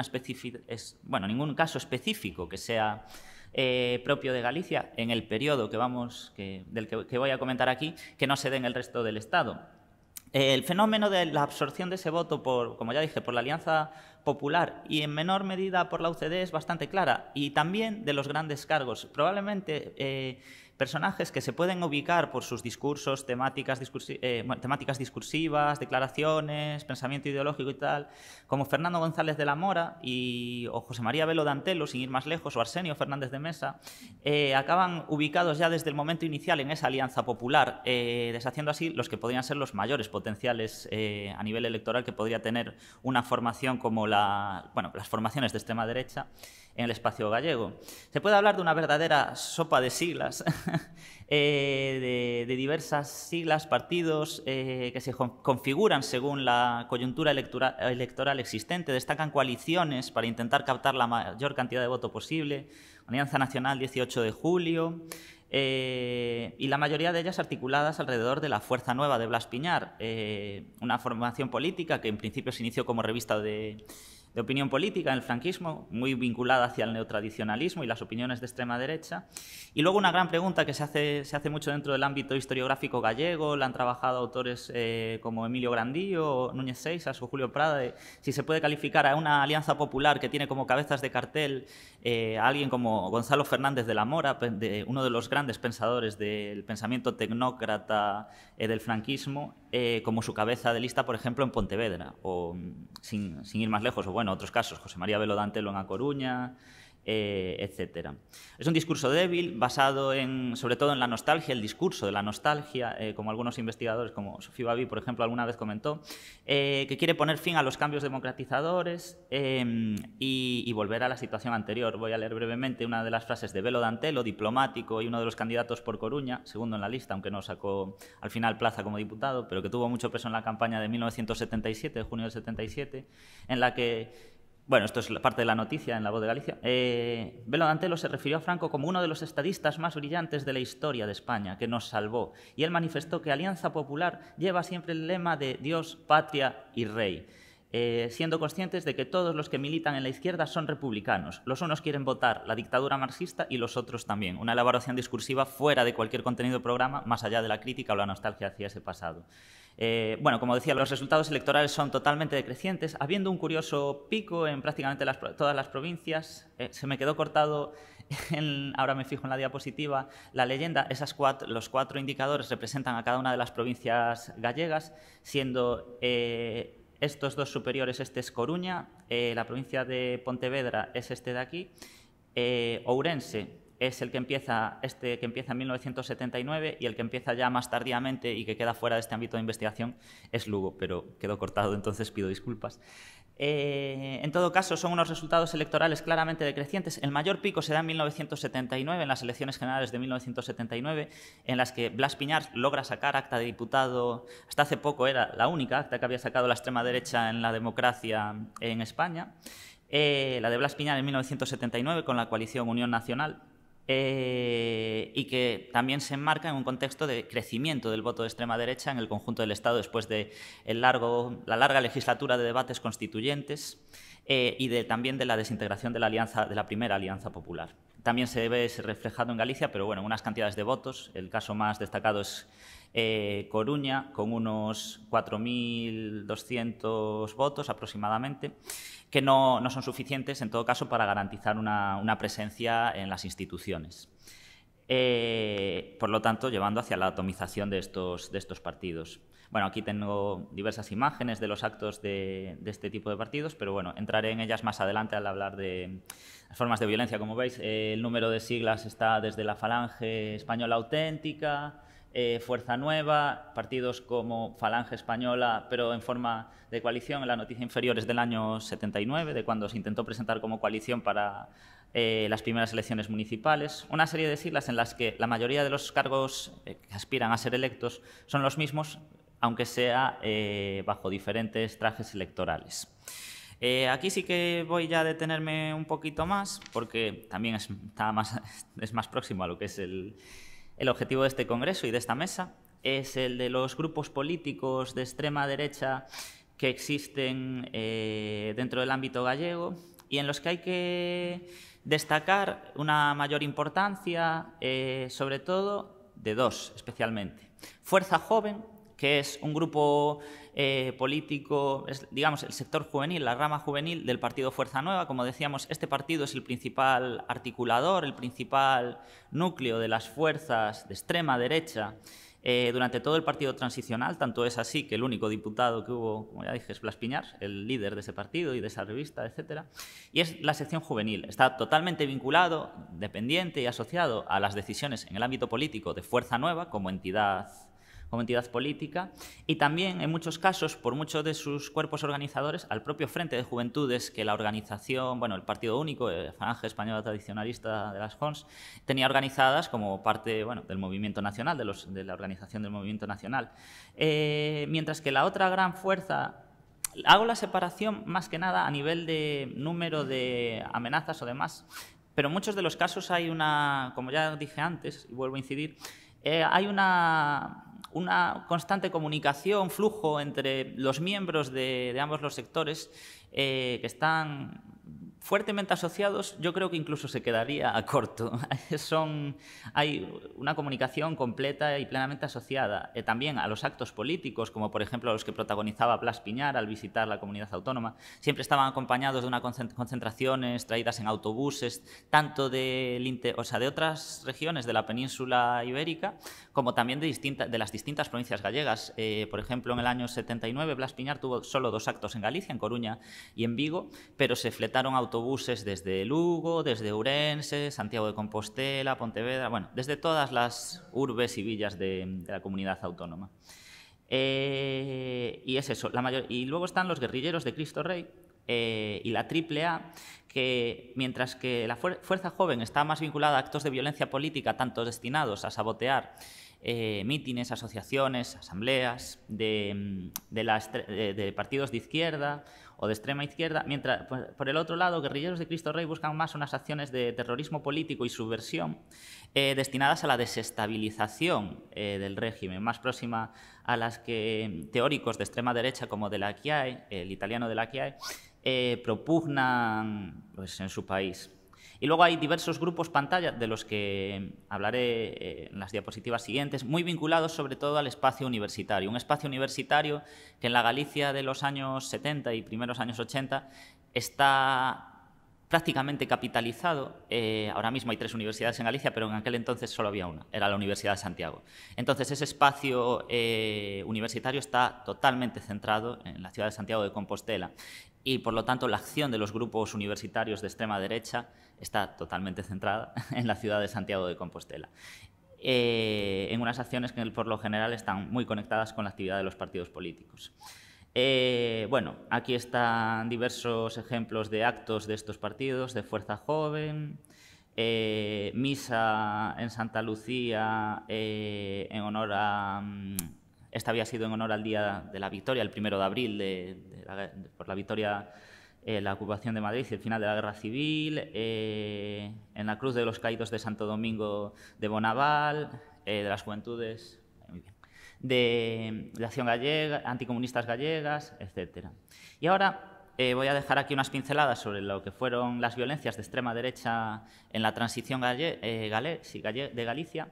caso específico que sea eh, propio de Galicia en el periodo que vamos, del que, voy a comentar aquí, que no se dé en el resto del Estado. el fenómeno de la absorción de ese voto, por, como ya dije, por la Alianza Popular y en menor medida por la UCD es bastante clara y también de los grandes cargos. Probablemente eh, Personajes que se pueden ubicar por sus discursos, temáticas, eh, temáticas discursivas, declaraciones, pensamiento ideológico y tal, como Fernando González de la Mora y, o José María Velo Dantelo, sin ir más lejos, o Arsenio Fernández de Mesa, eh, acaban ubicados ya desde el momento inicial en esa alianza popular, eh, deshaciendo así los que podrían ser los mayores potenciales a nivel electoral que podría tener una formación como la, bueno, las formaciones de extrema derecha en el espacio gallego. Se puede hablar de una verdadera sopa de siglas, eh, de, diversas siglas, partidos eh, que se configuran según la coyuntura electoral, existente, destacan coaliciones para intentar captar la mayor cantidad de voto posible, Alianza Nacional 18 de julio, eh, y la mayoría de ellas articuladas alrededor de la Fuerza Nueva de Blas Piñar, una formación política que en principio se inició como revista de de opinión política en el franquismo, muy vinculada hacia el neotradicionalismo y las opiniones de extrema derecha. Y luego una gran pregunta que se hace, se hace mucho dentro del ámbito historiográfico gallego, la han trabajado autores eh, como Emilio Grandío, Núñez Seixas o Julio Prada, si se puede calificar a una alianza popular que tiene como cabezas de cartel eh, alguien como Gonzalo Fernández de la Mora, uno de los grandes pensadores del pensamiento tecnócrata eh, del franquismo, eh, como su cabeza de lista, por ejemplo, en Pontevedra, o mm, sin, ir más lejos, o bueno, otros casos, José María Velo Dantelo en A Coruña, eh, etcétera. Es un discurso débil, basado en, sobre todo en la nostalgia, el discurso de la nostalgia, eh, como algunos investigadores, como Sofía Babi, por ejemplo, alguna vez comentó, eh, que quiere poner fin a los cambios democratizadores y, volver a la situación anterior. Voy a leer brevemente una de las frases de Velo Dantelo, diplomático y uno de los candidatos por Coruña, segundo en la lista, aunque no sacó al final plaza como diputado, pero que tuvo mucho peso en la campaña de 1977, de junio del 77, en la que bueno, esto es parte de la noticia en La Voz de Galicia. Eh, Belo Dantelo se refirió a Franco como uno de los estadistas más brillantes de la historia de España, que nos salvó. Y él manifestó que Alianza Popular lleva siempre el lema de Dios, patria y rey. Eh, siendo conscientes de que todos los que militan en la izquierda son republicanos. Los unos quieren votar la dictadura marxista y los otros también. Una elaboración discursiva fuera de cualquier contenido de programa, más allá de la crítica o la nostalgia hacia ese pasado. Eh, bueno, como decía, los resultados electorales son totalmente decrecientes, habiendo un curioso pico en prácticamente todas las provincias. Eh, se me quedó cortado, en, ahora me fijo en la diapositiva, la leyenda. Esas cuatro, los cuatro indicadores representan a cada una de las provincias gallegas, siendo estos dos superiores, este es Coruña, eh, la provincia de Pontevedra es este de aquí, eh, Ourense es el que empieza, este que empieza en 1979 y el que empieza ya más tardíamente y que queda fuera de este ámbito de investigación es Lugo, pero quedó cortado, entonces pido disculpas. Eh, en todo caso, son unos resultados electorales claramente decrecientes. El mayor pico se da en 1979, en las elecciones generales de 1979, en las que Blas Piñar logra sacar acta de diputado, hasta hace poco era la única acta que había sacado la extrema derecha en la democracia en España, eh, la de Blas Piñar en 1979 con la coalición Unión Nacional eh, y que también se enmarca en un contexto de crecimiento del voto de extrema derecha en el conjunto del Estado después de el largo, la larga legislatura de debates constituyentes eh, y de, también de la desintegración de la, alianza, de la primera alianza popular. También se ve reflejado en Galicia, pero bueno, unas cantidades de votos. El caso más destacado es eh, Coruña con unos 4.200 votos aproximadamente, que no, no, son suficientes en todo caso para garantizar una, una presencia en las instituciones. Eh, por lo tanto, llevando hacia la atomización de estos, de estos partidos. Bueno, aquí tengo diversas imágenes de los actos de, de, este tipo de partidos, pero bueno, entraré en ellas más adelante al hablar de las formas de violencia. Como veis, eh, el número de siglas está desde la Falange Española Auténtica, eh, Fuerza Nueva, partidos como Falange Española, pero en forma de coalición. En la noticia inferior es del año 79, de cuando se intentó presentar como coalición para eh, las primeras elecciones municipales. Una serie de siglas en las que la mayoría de los cargos eh, que aspiran a ser electos son los mismos, aunque sea bajo diferentes trajes electorales. aquí sí que voy ya a detenerme un poquito más, porque también está más, es más próximo a lo que es el, el objetivo de este Congreso y de esta mesa es el de los grupos políticos de extrema derecha que existen eh, dentro del ámbito gallego y en los que hay que destacar una mayor importancia, eh, sobre todo de dos especialmente. Fuerza Joven, que es un grupo eh, político, digamos, el sector juvenil, la rama juvenil del partido Fuerza Nueva. Como decíamos, este partido es el principal articulador, el principal núcleo de las fuerzas de extrema derecha eh, durante todo el partido transicional, tanto es así que el único diputado que hubo, como ya dije, es Blas Piñar, el líder de ese partido y de esa revista, etc. Y es la sección juvenil. Está totalmente vinculado, dependiente y asociado a las decisiones en el ámbito político de Fuerza Nueva como entidad como entidad política y también, en muchos casos, por muchos de sus cuerpos organizadores, al propio Frente de Juventudes que la organización, bueno, el Partido Único, el eh, franje Española Tradicionalista de las JONS, tenía organizadas como parte bueno, del movimiento nacional, de, los, de la organización del movimiento nacional. Eh, mientras que la otra gran fuerza Hago la separación más que nada a nivel de número de amenazas o demás, pero en muchos de los casos hay una, como ya dije antes, y vuelvo a incidir, eh, hay una una constante comunicación, flujo entre los miembros de, ambos los sectores eh, que están fuertemente asociados, yo creo que incluso se quedaría a corto. Son, hay una comunicación completa y plenamente asociada eh, también a los actos políticos, como por ejemplo los que protagonizaba Blas Piñar al visitar la comunidad autónoma. Siempre estaban acompañados de unas concentraciones traídas en autobuses, tanto de, de otras regiones de la península ibérica como también de, de las distintas provincias gallegas. Eh, por ejemplo, en el año 79 Blas Piñar tuvo solo dos actos en Galicia, en Coruña y en Vigo, pero se fletaron autobuses autobuses desde Lugo, desde Urense, Santiago de Compostela, Pontevedra, bueno, desde todas las urbes y villas de, la comunidad autónoma. Eh, y es eso. La Y luego están los guerrilleros de Cristo Rey eh, y la AAA, que mientras que la Fuerza Joven está más vinculada a actos de violencia política, tanto destinados a sabotear eh, mítines, asociaciones, asambleas de partidos de izquierda o de extrema izquierda, mientras pues, por el otro lado, guerrilleros de Cristo Rey buscan más unas acciones de terrorismo político y subversión eh, destinadas a la desestabilización eh, del régimen, más próxima a las que mm, teóricos de extrema derecha como de la el italiano de la Chiae, eh, propugnan pues, en su país. Y luego hay diversos grupos pantalla de los que eh, hablaré eh, en las diapositivas siguientes, muy vinculados sobre todo al espacio universitario. Un espacio universitario que en la Galicia de los años 70 y primeros años 80 está prácticamente capitalizado. Eh, ahora mismo hay tres universidades en Galicia, pero en aquel entonces solo había una, era la Universidad de Santiago. Entonces ese espacio universitario está totalmente centrado en la ciudad de Santiago de Compostela y por lo tanto la acción de los grupos universitarios de extrema derecha está totalmente centrada en la ciudad de Santiago de Compostela. Eh, en unas acciones que por lo general están muy conectadas con la actividad de los partidos políticos. Eh, bueno, aquí están diversos ejemplos de actos de estos partidos, de Fuerza Joven, eh, misa en Santa Lucía en honor a... Mm, esta había sido en honor al Día de la Victoria, el primero de abril, por la victoria eh, la ocupación de Madrid y el final de la Guerra Civil, eh, en la Cruz de los Caídos de Santo Domingo de Bonaval, eh, de las Juventudes, de, la Acción Gallega, anticomunistas gallegas, etc. Y ahora voy a dejar aquí unas pinceladas sobre lo que fueron las violencias de extrema derecha en la transición galle, de Galicia.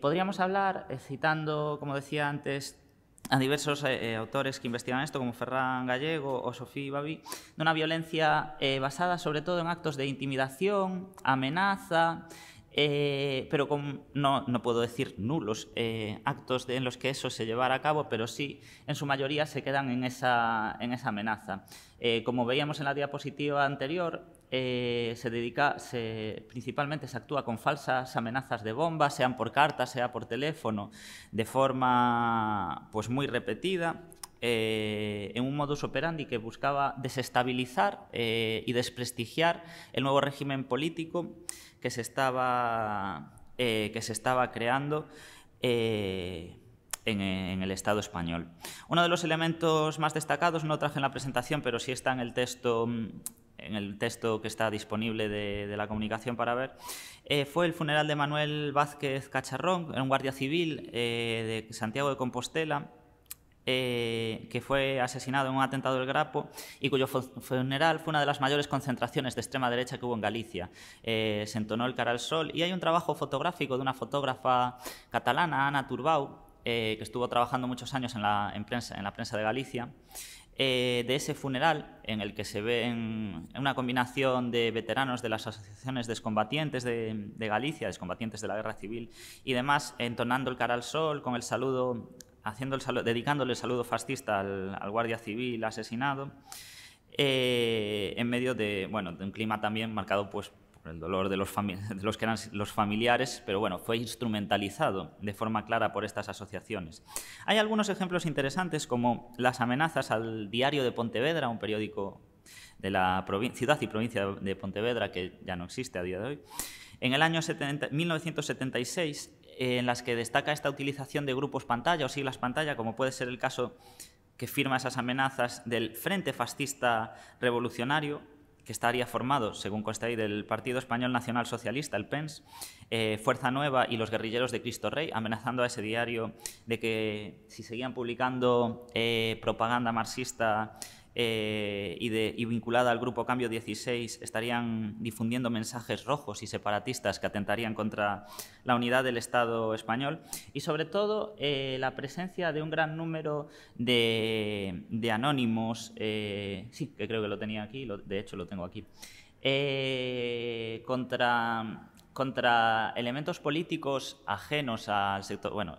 podríamos hablar, citando, como decía antes, a diversos eh, eh, autores que investigan esto, como Ferran Gallego o Sofía Babi, de una violencia eh, basada sobre todo en actos de intimidación, amenaza, pero no, puedo decir nulos actos en los que eso se llevara a cabo, pero sí, en su mayoría se quedan en esa, en esa amenaza. como veíamos en la diapositiva anterior, eh, se dedica, se, principalmente se actúa con falsas amenazas de bombas, sean por carta, sea por teléfono, de forma pues muy repetida. Eh, en un modus operandi que buscaba desestabilizar eh, y desprestigiar el nuevo régimen político que se estaba, que se estaba creando en, el Estado español. Uno de los elementos más destacados, no traje en la presentación, pero sí está en el texto mm, en el texto que está disponible de, la comunicación para ver, eh, fue el funeral de Manuel Vázquez Cacharrón, un guardia civil eh, de Santiago de Compostela, eh, que fue asesinado en un atentado del Grapo y cuyo funeral fue una de las mayores concentraciones de extrema derecha que hubo en Galicia. se entonó el cara al sol y hay un trabajo fotográfico de una fotógrafa catalana, Ana Turbau, que estuvo trabajando muchos años la, en prensa, en la prensa de Galicia, eh, de ese funeral, en el que se ven una combinación de veteranos de las asociaciones de de, Galicia, de de la guerra civil y demás, entonando el cara al sol con el saludo, haciendo el dedicándole el saludo fascista al, guardia civil asesinado. Eh, en medio de, bueno, de un clima también marcado pues, el dolor de los, los que eran los familiares, pero bueno, fue instrumentalizado de forma clara por estas asociaciones. Hay algunos ejemplos interesantes como las amenazas al Diario de Pontevedra, un periódico de la ciudad y provincia de Pontevedra que ya no existe a día de hoy, en el año 1976, en las que destaca esta utilización de grupos pantalla o siglas pantalla, como puede ser el caso que firma esas amenazas del Frente Fascista Revolucionario que estaría formado, según consta ahí, del Partido Español Nacional Socialista, el PENS, eh, Fuerza Nueva y los guerrilleros de Cristo Rey, amenazando a ese diario de que si seguían publicando eh, propaganda marxista eh, y, vinculada al grupo Cambio 16 estarían difundiendo mensajes rojos y separatistas que atentarían contra la unidad del Estado español y sobre todo eh, la presencia de un gran número de, anónimos, eh, sí, que creo que lo tenía aquí, de hecho lo tengo aquí, contra, contra elementos políticos ajenos al sector, bueno,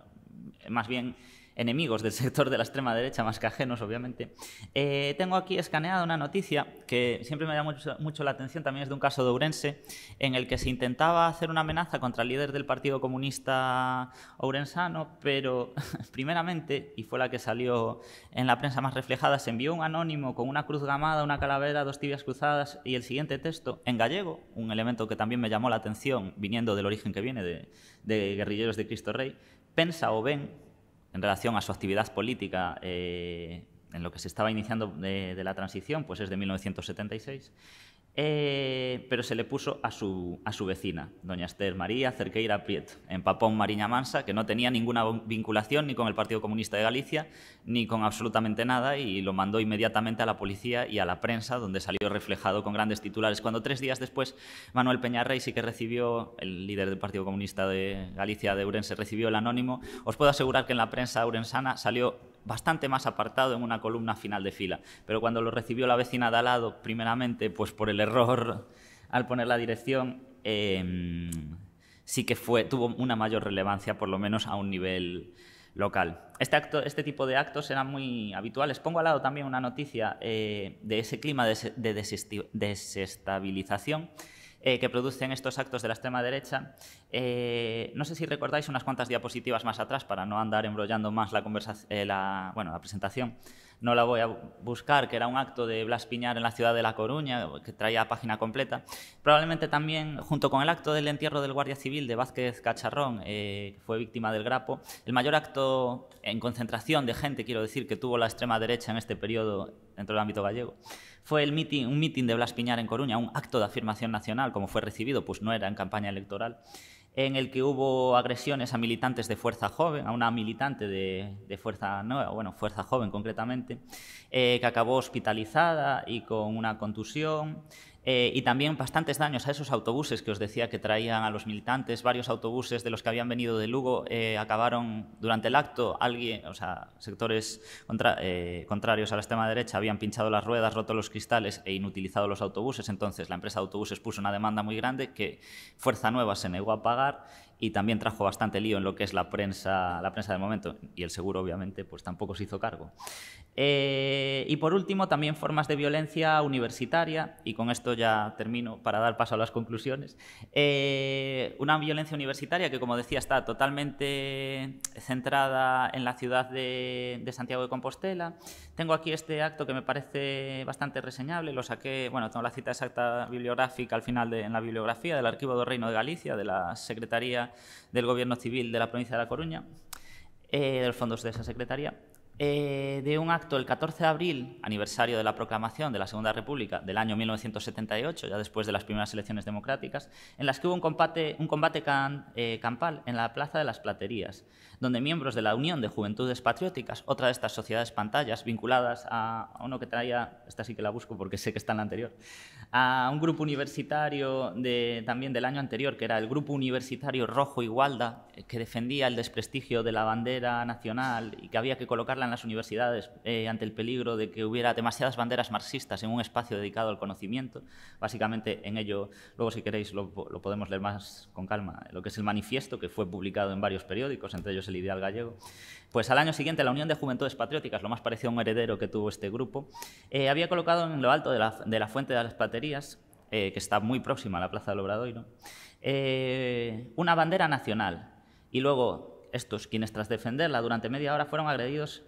más bien enemigos del sector de la extrema derecha, más que ajenos, obviamente. Eh, tengo aquí escaneada una noticia que siempre me llama mucho, mucho, la atención, también es de un caso de Ourense, en el que se intentaba hacer una amenaza contra el líder del Partido Comunista Ourensano, pero primeramente, y fue la que salió en la prensa más reflejada, se envió un anónimo con una cruz gamada, una calavera, dos tibias cruzadas y el siguiente texto en gallego, un elemento que también me llamó la atención, viniendo del origen que viene de, de Guerrilleros de Cristo Rey, pensa o ven en relación a su actividad política eh, en lo que se estaba iniciando de, de, la transición, pues es de 1976, eh, pero se le puso a su, a su vecina, doña Esther María Cerqueira Prieto, en Papón Mariña Mansa, que no tenía ninguna vinculación ni con el Partido Comunista de Galicia, ni con absolutamente nada, y lo mandó inmediatamente a la policía y a la prensa, donde salió reflejado con grandes titulares. Cuando tres días después Manuel Peñarrey sí que recibió, el líder del Partido Comunista de Galicia de Urense, recibió el anónimo, os puedo asegurar que en la prensa urensana salió bastante más apartado en una columna final de fila. Pero cuando lo recibió la vecina de al lado, primeramente, pues por el error al poner la dirección, em, sí que fue, tuvo una mayor relevancia, por lo menos a un nivel local. Este, acto, este tipo de actos eran muy habituales. Pongo al lado también una noticia eh, de ese clima de, de desestabilización eh, que producen estos actos de la extrema derecha. Eh, no sé si recordáis unas cuantas diapositivas más atrás para no andar embrollando más la, eh, la, la presentación. No la voy a buscar, que era un acto de Blas Piñar en la ciudad de La Coruña, que traía página completa. Probablemente también, junto con el acto del entierro del Guardia Civil de Vázquez Cacharrón, que fue víctima del grapo, el mayor acto en concentración de gente, quiero decir, que tuvo la extrema derecha en este periodo dentro del ámbito gallego fue un mitin de Blas Piñar en Coruña, un acto de afirmación nacional, como fue recibido, pues no era en campaña electoral, en el que hubo agresiones a militantes de Fuerza Joven, a una militante de, Fuerza Nueva, bueno, Fuerza Joven concretamente, eh, que acabó hospitalizada y con una contusión. Eh, y también bastantes daños a esos autobuses que os decía que traían a los militantes. Varios autobuses de los que habían venido de Lugo eh, acabaron durante el acto, alguien, o sea, sectores eh, contrarios a la extrema derecha habían pinchado las ruedas, roto los cristales e inutilizado los autobuses. Entonces la empresa de autobuses puso una demanda muy grande que Fuerza Nueva se negó a pagar y también trajo bastante lío en lo que es la prensa, la prensa del momento y el seguro obviamente pues tampoco se hizo cargo. Eh, y por último, también formas de violencia universitaria, y con esto ya termino para dar paso a las conclusiones. Eh, una violencia universitaria que, como decía, está totalmente centrada en la ciudad de, Santiago de Compostela. Tengo aquí este acto que me parece bastante reseñable, lo saqué, bueno, tengo la cita exacta bibliográfica al final de, en la bibliografía del Archivo del Reino de Galicia, de la Secretaría del Gobierno Civil de la provincia de La Coruña, eh, de los fondos de esa secretaría. Eh, de un acto el 14 de abril, aniversario de la proclamación de la Segunda República del año 1978, ya después de las primeras elecciones democráticas, en las que hubo un combate, un combate eh, campal en la Plaza de las Platerías, donde miembros de la Unión de Juventudes Patrióticas, otra de estas sociedades pantallas vinculadas a, uno que traía, esta sí que la busco porque sé que está en la anterior, a un grupo universitario de, también del año anterior, que era el Grupo Universitario Rojo Igualda, eh, que defendía el desprestigio de la bandera nacional y que había que colocarla en las universidades eh, ante el peligro de que hubiera demasiadas banderas marxistas en un espacio dedicado al conocimiento. Básicamente en ello, luego si queréis lo, lo podemos leer más con calma, lo que es el manifiesto que fue publicado en varios periódicos, entre ellos el ideal gallego. Pues al año siguiente, la Unión de Juventudes Patrióticas, lo más parecido a un heredero que tuvo este grupo, eh, había colocado en lo alto de la, Fuente de las Platerías, eh, que está muy próxima a la Plaza del Obradoiro, eh, una bandera nacional. Y luego, estos, quienes tras defenderla durante media hora, fueron agredidos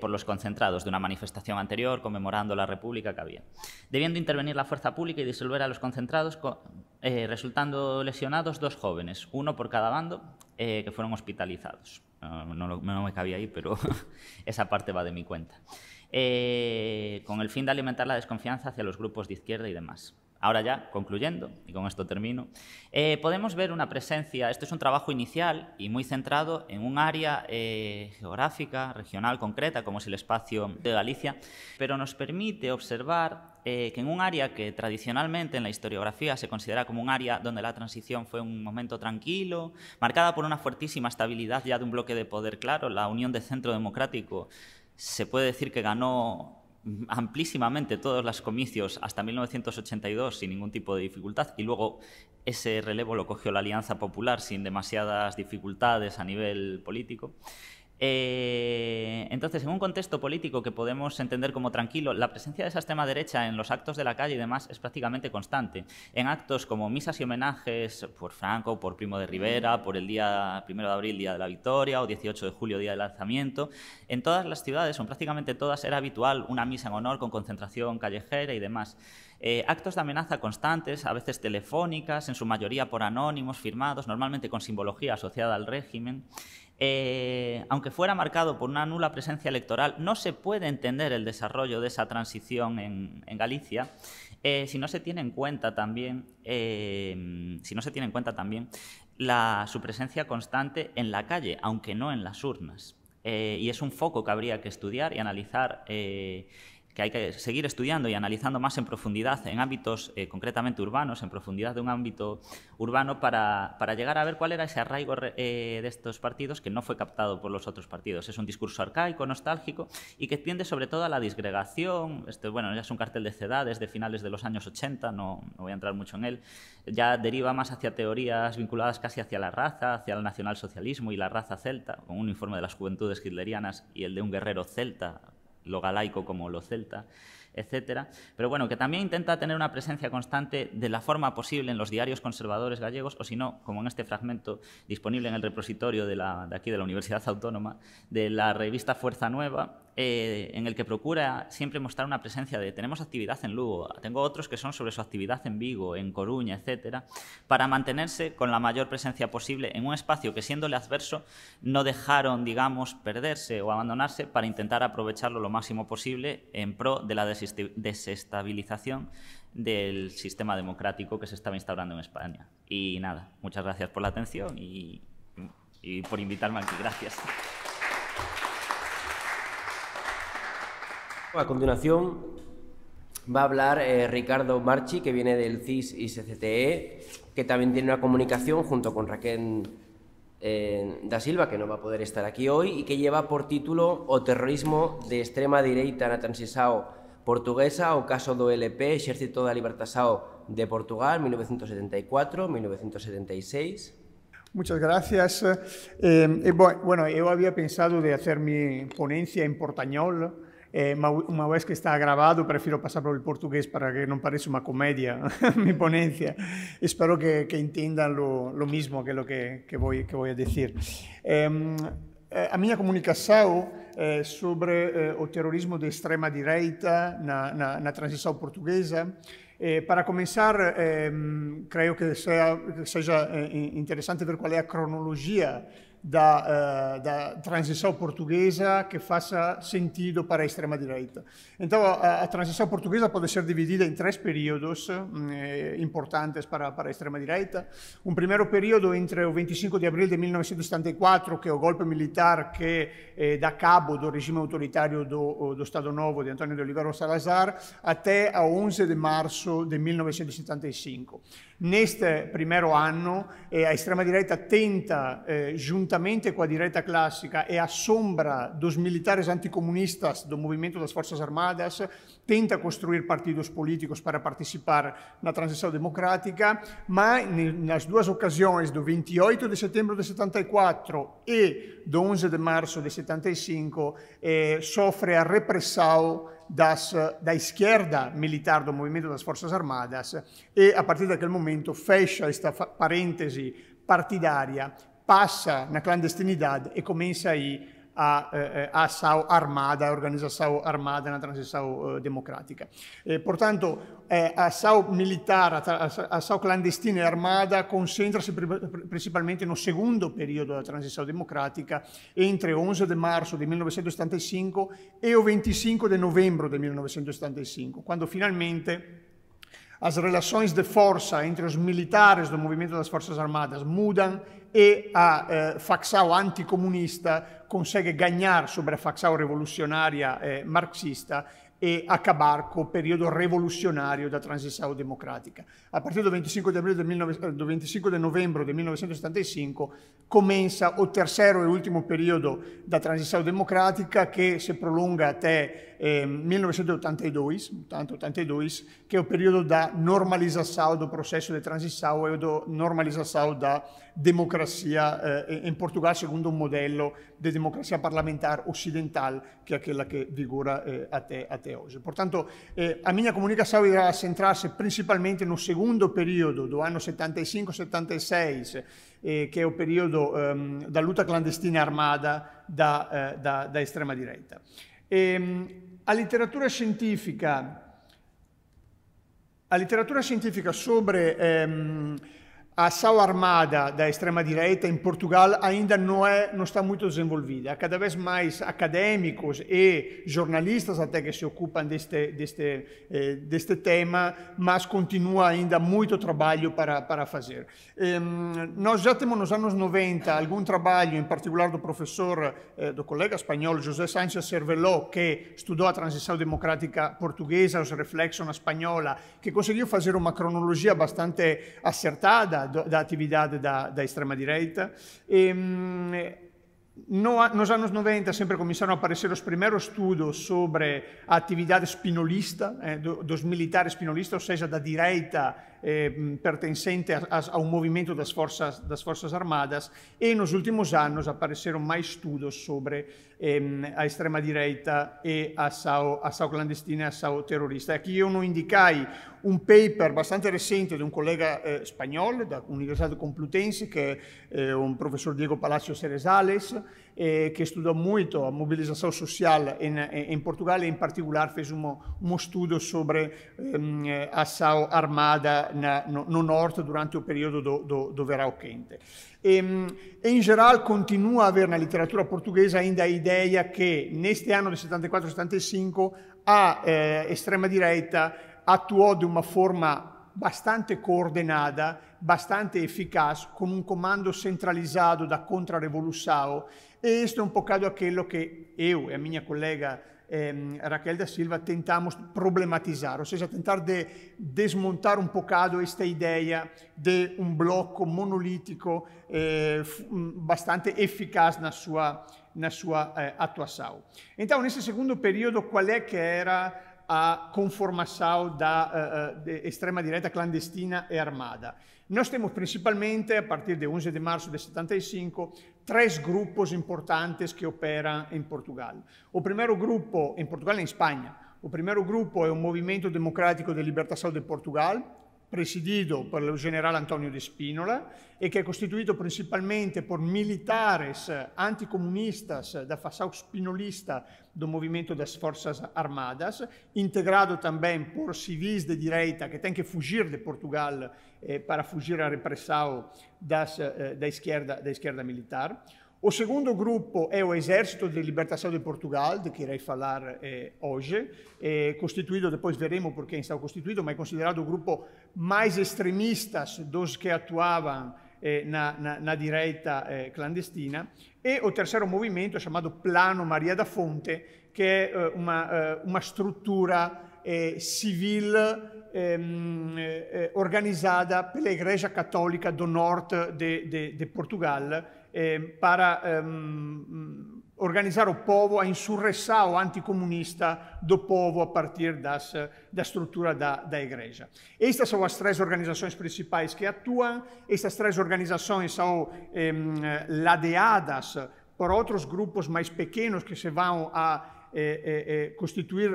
por los concentrados de una manifestación anterior conmemorando la república que había, debiendo intervenir la fuerza pública y disolver a los concentrados, resultando lesionados dos jóvenes, uno por cada bando, eh, que fueron hospitalizados. No, me cabía ahí, pero esa parte va de mi cuenta. Eh, con el fin de alimentar la desconfianza hacia los grupos de izquierda y demás. Ahora ya, concluyendo, y con esto termino, eh, podemos ver una presencia, esto es un trabajo inicial y muy centrado en un área geográfica, regional, concreta, como es el espacio de Galicia, pero nos permite observar eh, que en un área que tradicionalmente en la historiografía se considera como un área donde la transición fue un momento tranquilo, marcada por una fuertísima estabilidad ya de un bloque de poder claro, la Unión de Centro Democrático se puede decir que ganó amplísimamente todos los comicios hasta 1982 sin ningún tipo de dificultad y luego ese relevo lo cogió la Alianza Popular sin demasiadas dificultades a nivel político. Eh, entonces, en un contexto político que podemos entender como tranquilo, la presencia de esa extrema derecha en los actos de la calle y demás es prácticamente constante. En actos como misas y homenajes por Franco, por Primo de Rivera, por el día 1 de abril, Día de la Victoria, o 18 de julio, Día del Lanzamiento, en todas las ciudades, o prácticamente todas, era habitual una misa en honor con concentración callejera y demás. Eh, actos de amenaza constantes, a veces telefónicas, en su mayoría por anónimos firmados, normalmente con simbología asociada al régimen. Eh, aunque fuera marcado por una nula presencia electoral, no se puede entender el desarrollo de esa transición en, Galicia eh, si no se tiene en cuenta también, eh, si no se tiene en cuenta también su presencia constante en la calle, aunque no en las urnas. y es un foco que habría que estudiar y analizar que hay que seguir estudiando y analizando más en profundidad, en ámbitos eh, concretamente urbanos, en profundidad de un ámbito urbano, para, llegar a ver cuál era ese arraigo eh, de estos partidos que no fue captado por los otros partidos. Es un discurso arcaico, nostálgico y que tiende sobre todo a la disgregación. Este, bueno, ya es un cartel de cedades de finales de los años 80, no, no, voy a entrar mucho en él. Ya deriva más hacia teorías vinculadas casi hacia la raza, hacia el nacionalsocialismo y la raza celta, con un informe de las juventudes hitlerianas y el de un guerrero celta lo galaico como lo celta, etcétera. Pero bueno, que también intenta tener una presencia constante de la forma posible en los diarios conservadores gallegos, o si no, como en este fragmento disponible en el repositorio de, de aquí de la Universidad Autónoma, de la revista Fuerza Nueva, eh, en el que procura siempre mostrar una presencia de tenemos actividad en Lugo, tengo otros que son sobre su actividad en Vigo, en Coruña, etcétera, para mantenerse con la mayor presencia posible en un espacio que siéndole adverso no dejaron, digamos, perderse o abandonarse para intentar aprovecharlo lo máximo posible en pro de la desestabilización del sistema democrático que se estaba instaurando en España. Y nada, muchas gracias por la atención y, y por invitarme aquí. Gracias. A continuación va a hablar eh, Ricardo Marchi, que viene del CIS y CCTE, que también tiene una comunicación junto con Raquel eh, da Silva, que no va a poder estar aquí hoy, y que lleva por título O terrorismo de extrema derecha na transisao portuguesa o caso do LP de la Libertasao de Portugal 1974-1976. Muchas gracias. Eh, bueno, yo había pensado de hacer mi ponencia en portañol, Eh, uma vez que está gravado, prefiro passar para o português para que não pareça uma comédia minha ponência Espero que, que entendam o mesmo que o que, que, vou, que vou dizer. a minha comunicação é sobre eh, o terrorismo de extrema direita na, na, na transição portuguesa. Eh, para começar, creio que seja, seja interessante ver qual é a cronologia da, eh, da, transição portuguesa que faça sentido para a extrema-direita. Então, a, a, transição portuguesa pode ser dividida em três períodos hum, eh, importantes para, para a extrema-direita. Um primeiro período entre o 25 de abril de 1974, que é o golpe militar que eh, dá cabo do regime autoritário do, do Estado Novo de Antônio de Oliveira Salazar, até a 11 de março de 1975. Neste primeiro ano, eh, a extrema-direita tenta eh, juntar con la direita clásica e a sombra dos militares anticomunistas do movimento das forças Armadas, tenta construir partidos políticos para participar na transição democrática, ma nas duas ocasiões, do 28 de setembro de 74 e do 11 de março de 75, eh, sofre a repressão das, da esquerda militar do movimento das Forças Armadas e a partir daquele momento fecha questa parentesi partidaria passa na clandestinidade e começa aí a, eh, a ação armada, a organização armada na transição eh, democrática. Eh, é, e, portanto, a ação militar, a ação clandestina e armada concentra-se principalmente no segundo período da transição democrática, entre 11 de março de 1975 e o 25 de novembro de 1975, quando finalmente as relações de força entre os militares do movimento das Forças Armadas mudam e a eh, Faxao anticomunista consegue gagnare sopra a Faxao rivoluzionaria eh, marxista e a Cabarco, periodo rivoluzionario da transição democratica. A partire dal 25 de, 19, do 25 de novembro de 1975 comincia o terceiro e ultimo periodo da transição democrática que se prolonga até 1982, 1982, 82, que é o período da normalização do processo de transição e da normalização da democracia eh, em Portugal, segundo um modelo de democracia parlamentar ocidental, que é aquela que vigora eh, até, hoje. Portanto, eh, a minha comunicação irá centrar-se principalmente no segundo período, do ano 75-76, che è il periodo da luta clandestina armata eh, da, extrema da, da estrema diretta. E, ehm, a letteratura scientifica, a letteratura scientifica sobre... Ehm, a Sao Armada da extrema direita em Portugal ainda não é não está muito desenvolvida. Há cada vez mais acadêmicos e jornalistas até que se ocupam deste deste eh, deste tema, mas continua ainda muito trabalho para para fazer. nós já temos nos anos 90 algum trabalho, em particular do professor eh, do colega espanhol José Sánchez Cerveló, que estudou a transição democrática portuguesa, os reflexos na espanhola, que conseguiu fazer uma cronologia bastante acertada da, atividade da, da extrema-direita. Mm, no, nos anos 90 sempre começaram a aparecer os primeiros estudos sobre a atividade espinolista, eh, dos militares espinolistas, ou seja, da direita eh, pertencente a, a, a, un movimento das forças, das forças Armadas e nos últimos anos apareceram mais estudos sobre eh, a extrema-direita e a ação, ação clandestina e ação terrorista. Aqui eu não indicai un paper bastante recente di eh, eh, un collega eh, da dall'Università Complutense, che è un professor Diego Palacio Cerezales, eh, que estudou muito a mobilização social em, em Portugal e, em particular, fez um, um estudo sobre eh, a ação armada na, no, no, norte durante o período do, do, do verão quente. E, em geral, continua a haver na literatura portuguesa ainda a ideia que, neste ano de 74-75, a eh, extrema-direita atuou de uma forma bastante coordenada, bastante eficaz, com um comando centralizado da contra revolução. E isto é um bocado aquilo que eu e a minha colega eh, Raquel da Silva tentamos problematizar, ou seja, tentar de desmontar um bocado esta ideia de um bloco monolítico eh, mm, bastante eficaz na sua, na sua eh, atuação. Então, nesse segundo período, qual é que era a conformação da uh, eh, eh, extrema-direita clandestina e armada. Nós temos principalmente, a partir de 11 de março de 75, três grupos importantes que operam em Portugal. O primeiro grupo, em Portugal e em Espanha, o primeiro grupo é o Movimento Democrático de Libertação de Portugal, presidido por el general Antonio de Spinola e che è costituito principalmente por militares anticomunistas da facção spinolista do movimento das Forças Armadas, integrato também por civis de direita che têm que fuggire de Portugal eh, para fuggire a repressão das, eh, da, esquerda, da esquerda militar. O segundo grupo é o Exército de Libertação de Portugal, de que irei falar eh, hoje, eh, constituído, depois veremos por quem está constituído, mas é considerado o grupo mais extremista dos que atuavam eh, na, direita eh, clandestina, e o terceiro movimento é chamado Plano Maria da Fonte, que é eh, eh, uma, estrutura civil ehm, organizada pela Igreja Católica do Norte de Portugal, eh, para ehm, organizar o povo, a insurreição anticomunista do povo a partir das, eh, da estrutura da, da igreja. Estas são as três organizações principais que atuam, estas três organizações são ehm, ladeadas por outros grupos mais pequenos que se vão a eh, constituir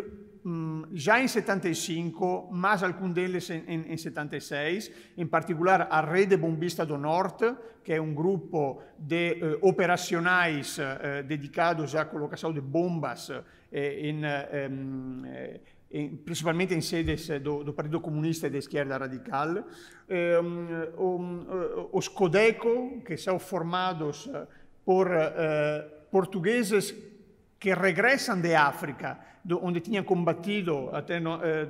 já em 75, mas alguns deles em, em, em 76, em particular a Rede Bombista do Norte, que é um grupo de eh, operacionais eh, dedicados à colocação de bombas eh, eh, eh principalmente em sedes eh, do, Partido Comunista e da Esquerda Radical, o os CODECO, que são formados por portugueses che regresan de África, donde tenían combattuto a eh,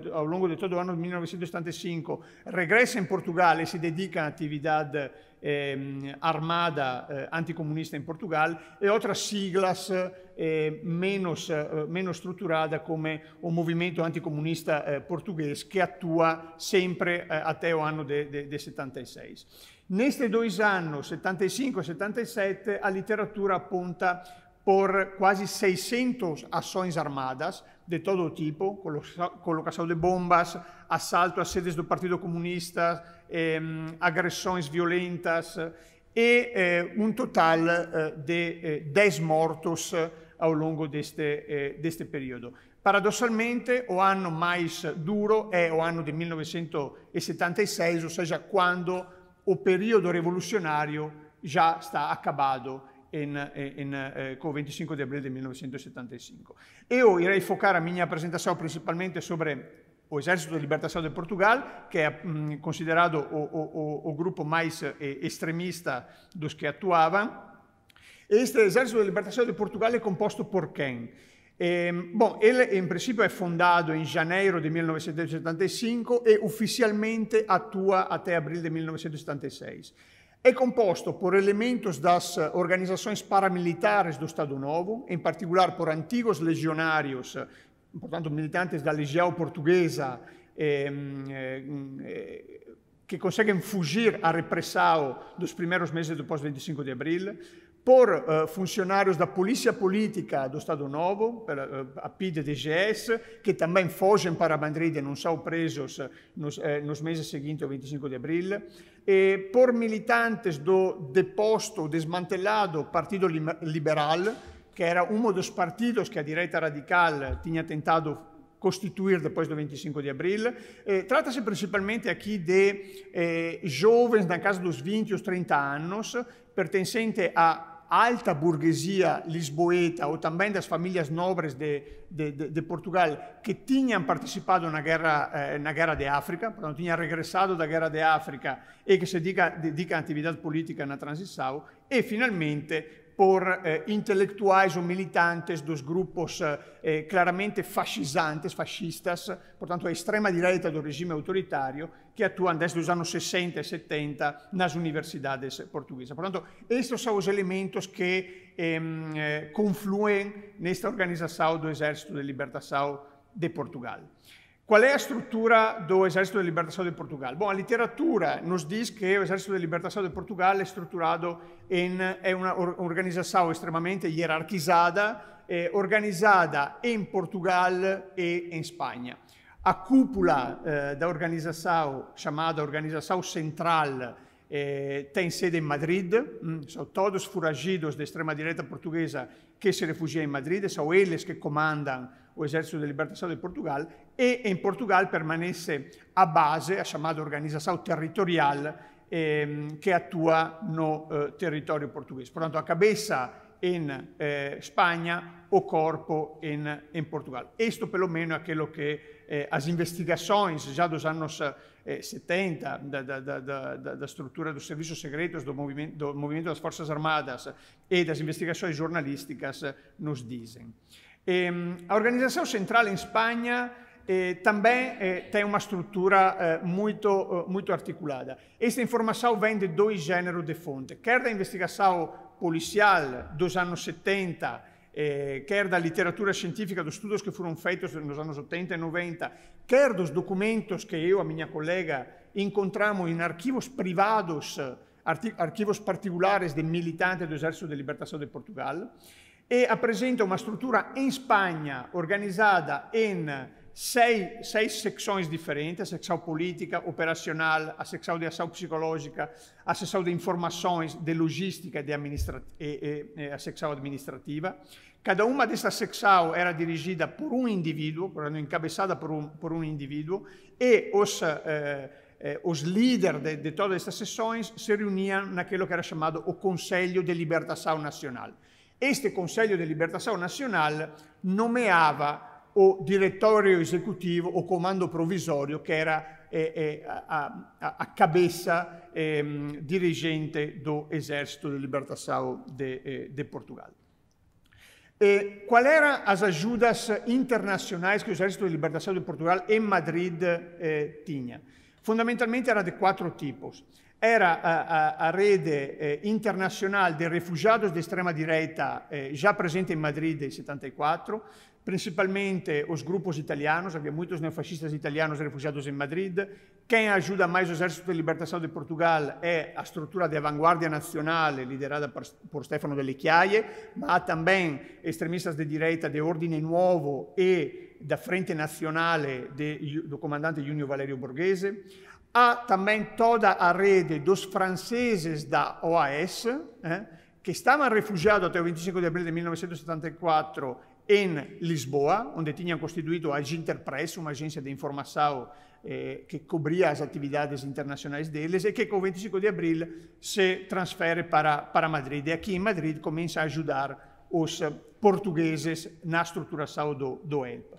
lo largo de todo el año 1975, regressa in Portugal e si dedica all'attività actividad eh, armada eh, anticomunista in Portugal, y otras siglas eh, menos, eh, menos estructurada como un movimento anticomunista eh, portugués que actúa siempre até o anno del de, de 76. Neste due anni, 75 e 77, la letteratura appunta por quase 600 ações armadas de todo tipo, colocação de bombas, assalto às sedes do Partido Comunista, eh, agressões violentas e eh, um total eh, de 10 eh, mortos eh, ao longo deste, eh, deste período. Paradossalmente, o ano mais duro é o ano de 1976, ou seja, quando o período revolucionário já está acabado in, in, eh, eh con 25 de abril de 1975. Eu irei focar a minha apresentação principalmente sobre o Exército de Libertação de Portugal, que é mm, considerado o, o, o, o, grupo mais eh, extremista dos que atuavam. Este Exército de Libertação de Portugal é composto por quem? Eh, bom, ele em princípio é fundado em janeiro de 1975 e oficialmente atua até abril de 1976. É composto por elementos das eh, organizações paramilitares do Estado Novo, em particular por antigos legionários, portanto, militantes da legião portuguesa, ehm, eh, eh, que conseguem fugir à repressão dos primeiros meses do pós-25 de abril, por uh, funcionários da Polícia Política do Estado Novo, pela, uh, eh, a PIDDGS, que também fogem para Madrid e não são presos eh, nos, nos meses seguintes ao 25 de abril, e por militantes do deposto, desmantelado Partido Liberal, que era um dos partidos que a direita radical tinha tentado constituir depois do 25 de abril. Eh, Trata-se principalmente aqui de eh, jovens na casa dos 20 ou 30 anos, pertencente a alta burguesia lisboeta ou também das famílias nobres de, de, de, de Portugal que tinham participado na guerra, eh, na guerra de África, portanto, tinham regressado da guerra de África e que se dedica, dedicam à atividade política na transição, e finalmente por eh, intelectuais ou militantes dos grupos eh, eh, claramente fascisantes, fascistas, portanto a extrema direita do regime autoritário, que atuam desde os anos 60 e 70 nas universidades portuguesas. Portanto, estes são os elementos que ehm, eh, confluem nesta organização do Exército de Libertação de Portugal. Qual é a estrutura do Exército de Libertação de Portugal? Bom, a literatura nos diz que o Exército de Libertação de Portugal é estruturado em é uma organização extremamente hierarquizada, eh, organizada em Portugal e em Espanha. A cúpula eh, da organização, chamada Organização Central, eh, tem sede em Madrid, hum, são todos foragidos da extrema-direita portuguesa que se refugiam em Madrid, são eles que comandam o Exército de Libertação de Portugal e in Portugal permanece a base, a chamada Organização Territorial, eh, que atua no eh, território português. Portanto, a cabeça in eh, Espanha, o corpo in, em Portugal. Questo perlomeno è quello che que eh, as investigações já dos anos eh, 70 da, da, da, da, estrutura dos serviços secretos do movimento, do movimento das Forças Armadas e das investigações jornalísticas nos dizem. E, ehm, a organização central in Spagna Eh, também eh, tem uma estrutura eh, muito, muito articulada. Esta informação vem de dois gêneros de fonte, quer da investigação policial dos anos 70, eh, quer da literatura científica, dos estudos que foram feitos nos anos 80 e 90, quer dos documentos que eu e a minha colega encontramos em arquivos privados, arquivos particulares de militantes do Exército de Libertação de Portugal, e apresenta uma estrutura em Espanha organizada em seis, seis secções diferentes, a secção política, operacional, a secção de ação psicológica, a secção de informações, de logística de e, e, e a secção administrativa. Cada uma dessas secções era dirigida por um indivíduo, era encabeçada por um, por um indivíduo, e os, eh, eh os líderes de, de todas essas sessões se reuniam naquilo que era chamado o Conselho de Libertação Nacional. Este Conselho de Libertação Nacional nomeava o direttorio esecutivo o comando provvisorio che era eh, eh, a, a, a, cabeça eh, dirigente do Exército de Libertação de, eh, de Portugal. E qual era as ajudas internacionais que o Exército de Libertação de Portugal em Madrid eh, tinha? Fondamentalmente era de quatro tipos. Era a, a, a rede eh, internazionale de refugiados de extrema direita eh, già presente em Madrid em 74, principalmente os grupos italianos, havia muitos neofascistas italianos refugiados em Madrid. Quem ajuda mais o Exército de Libertação de Portugal é a estrutura de avanguardia nacional liderada por Stefano Delle Chiaie, mas há também extremistas de direita de Ordine Nuovo e da Frente Nacional de, do comandante Junio Valerio Borghese. Há também toda a rede dos franceses da OAS, eh, que estavam refugiados até o 25 de abril de 1974 em Lisboa, onde tinham constituído a Press, uma agência de informação eh, que cobria as atividades internacionais deles, e que com o 25 de abril se transfere para, para Madrid. E aqui em Madrid começa a ajudar os eh, portugueses na estruturação do, do ELP.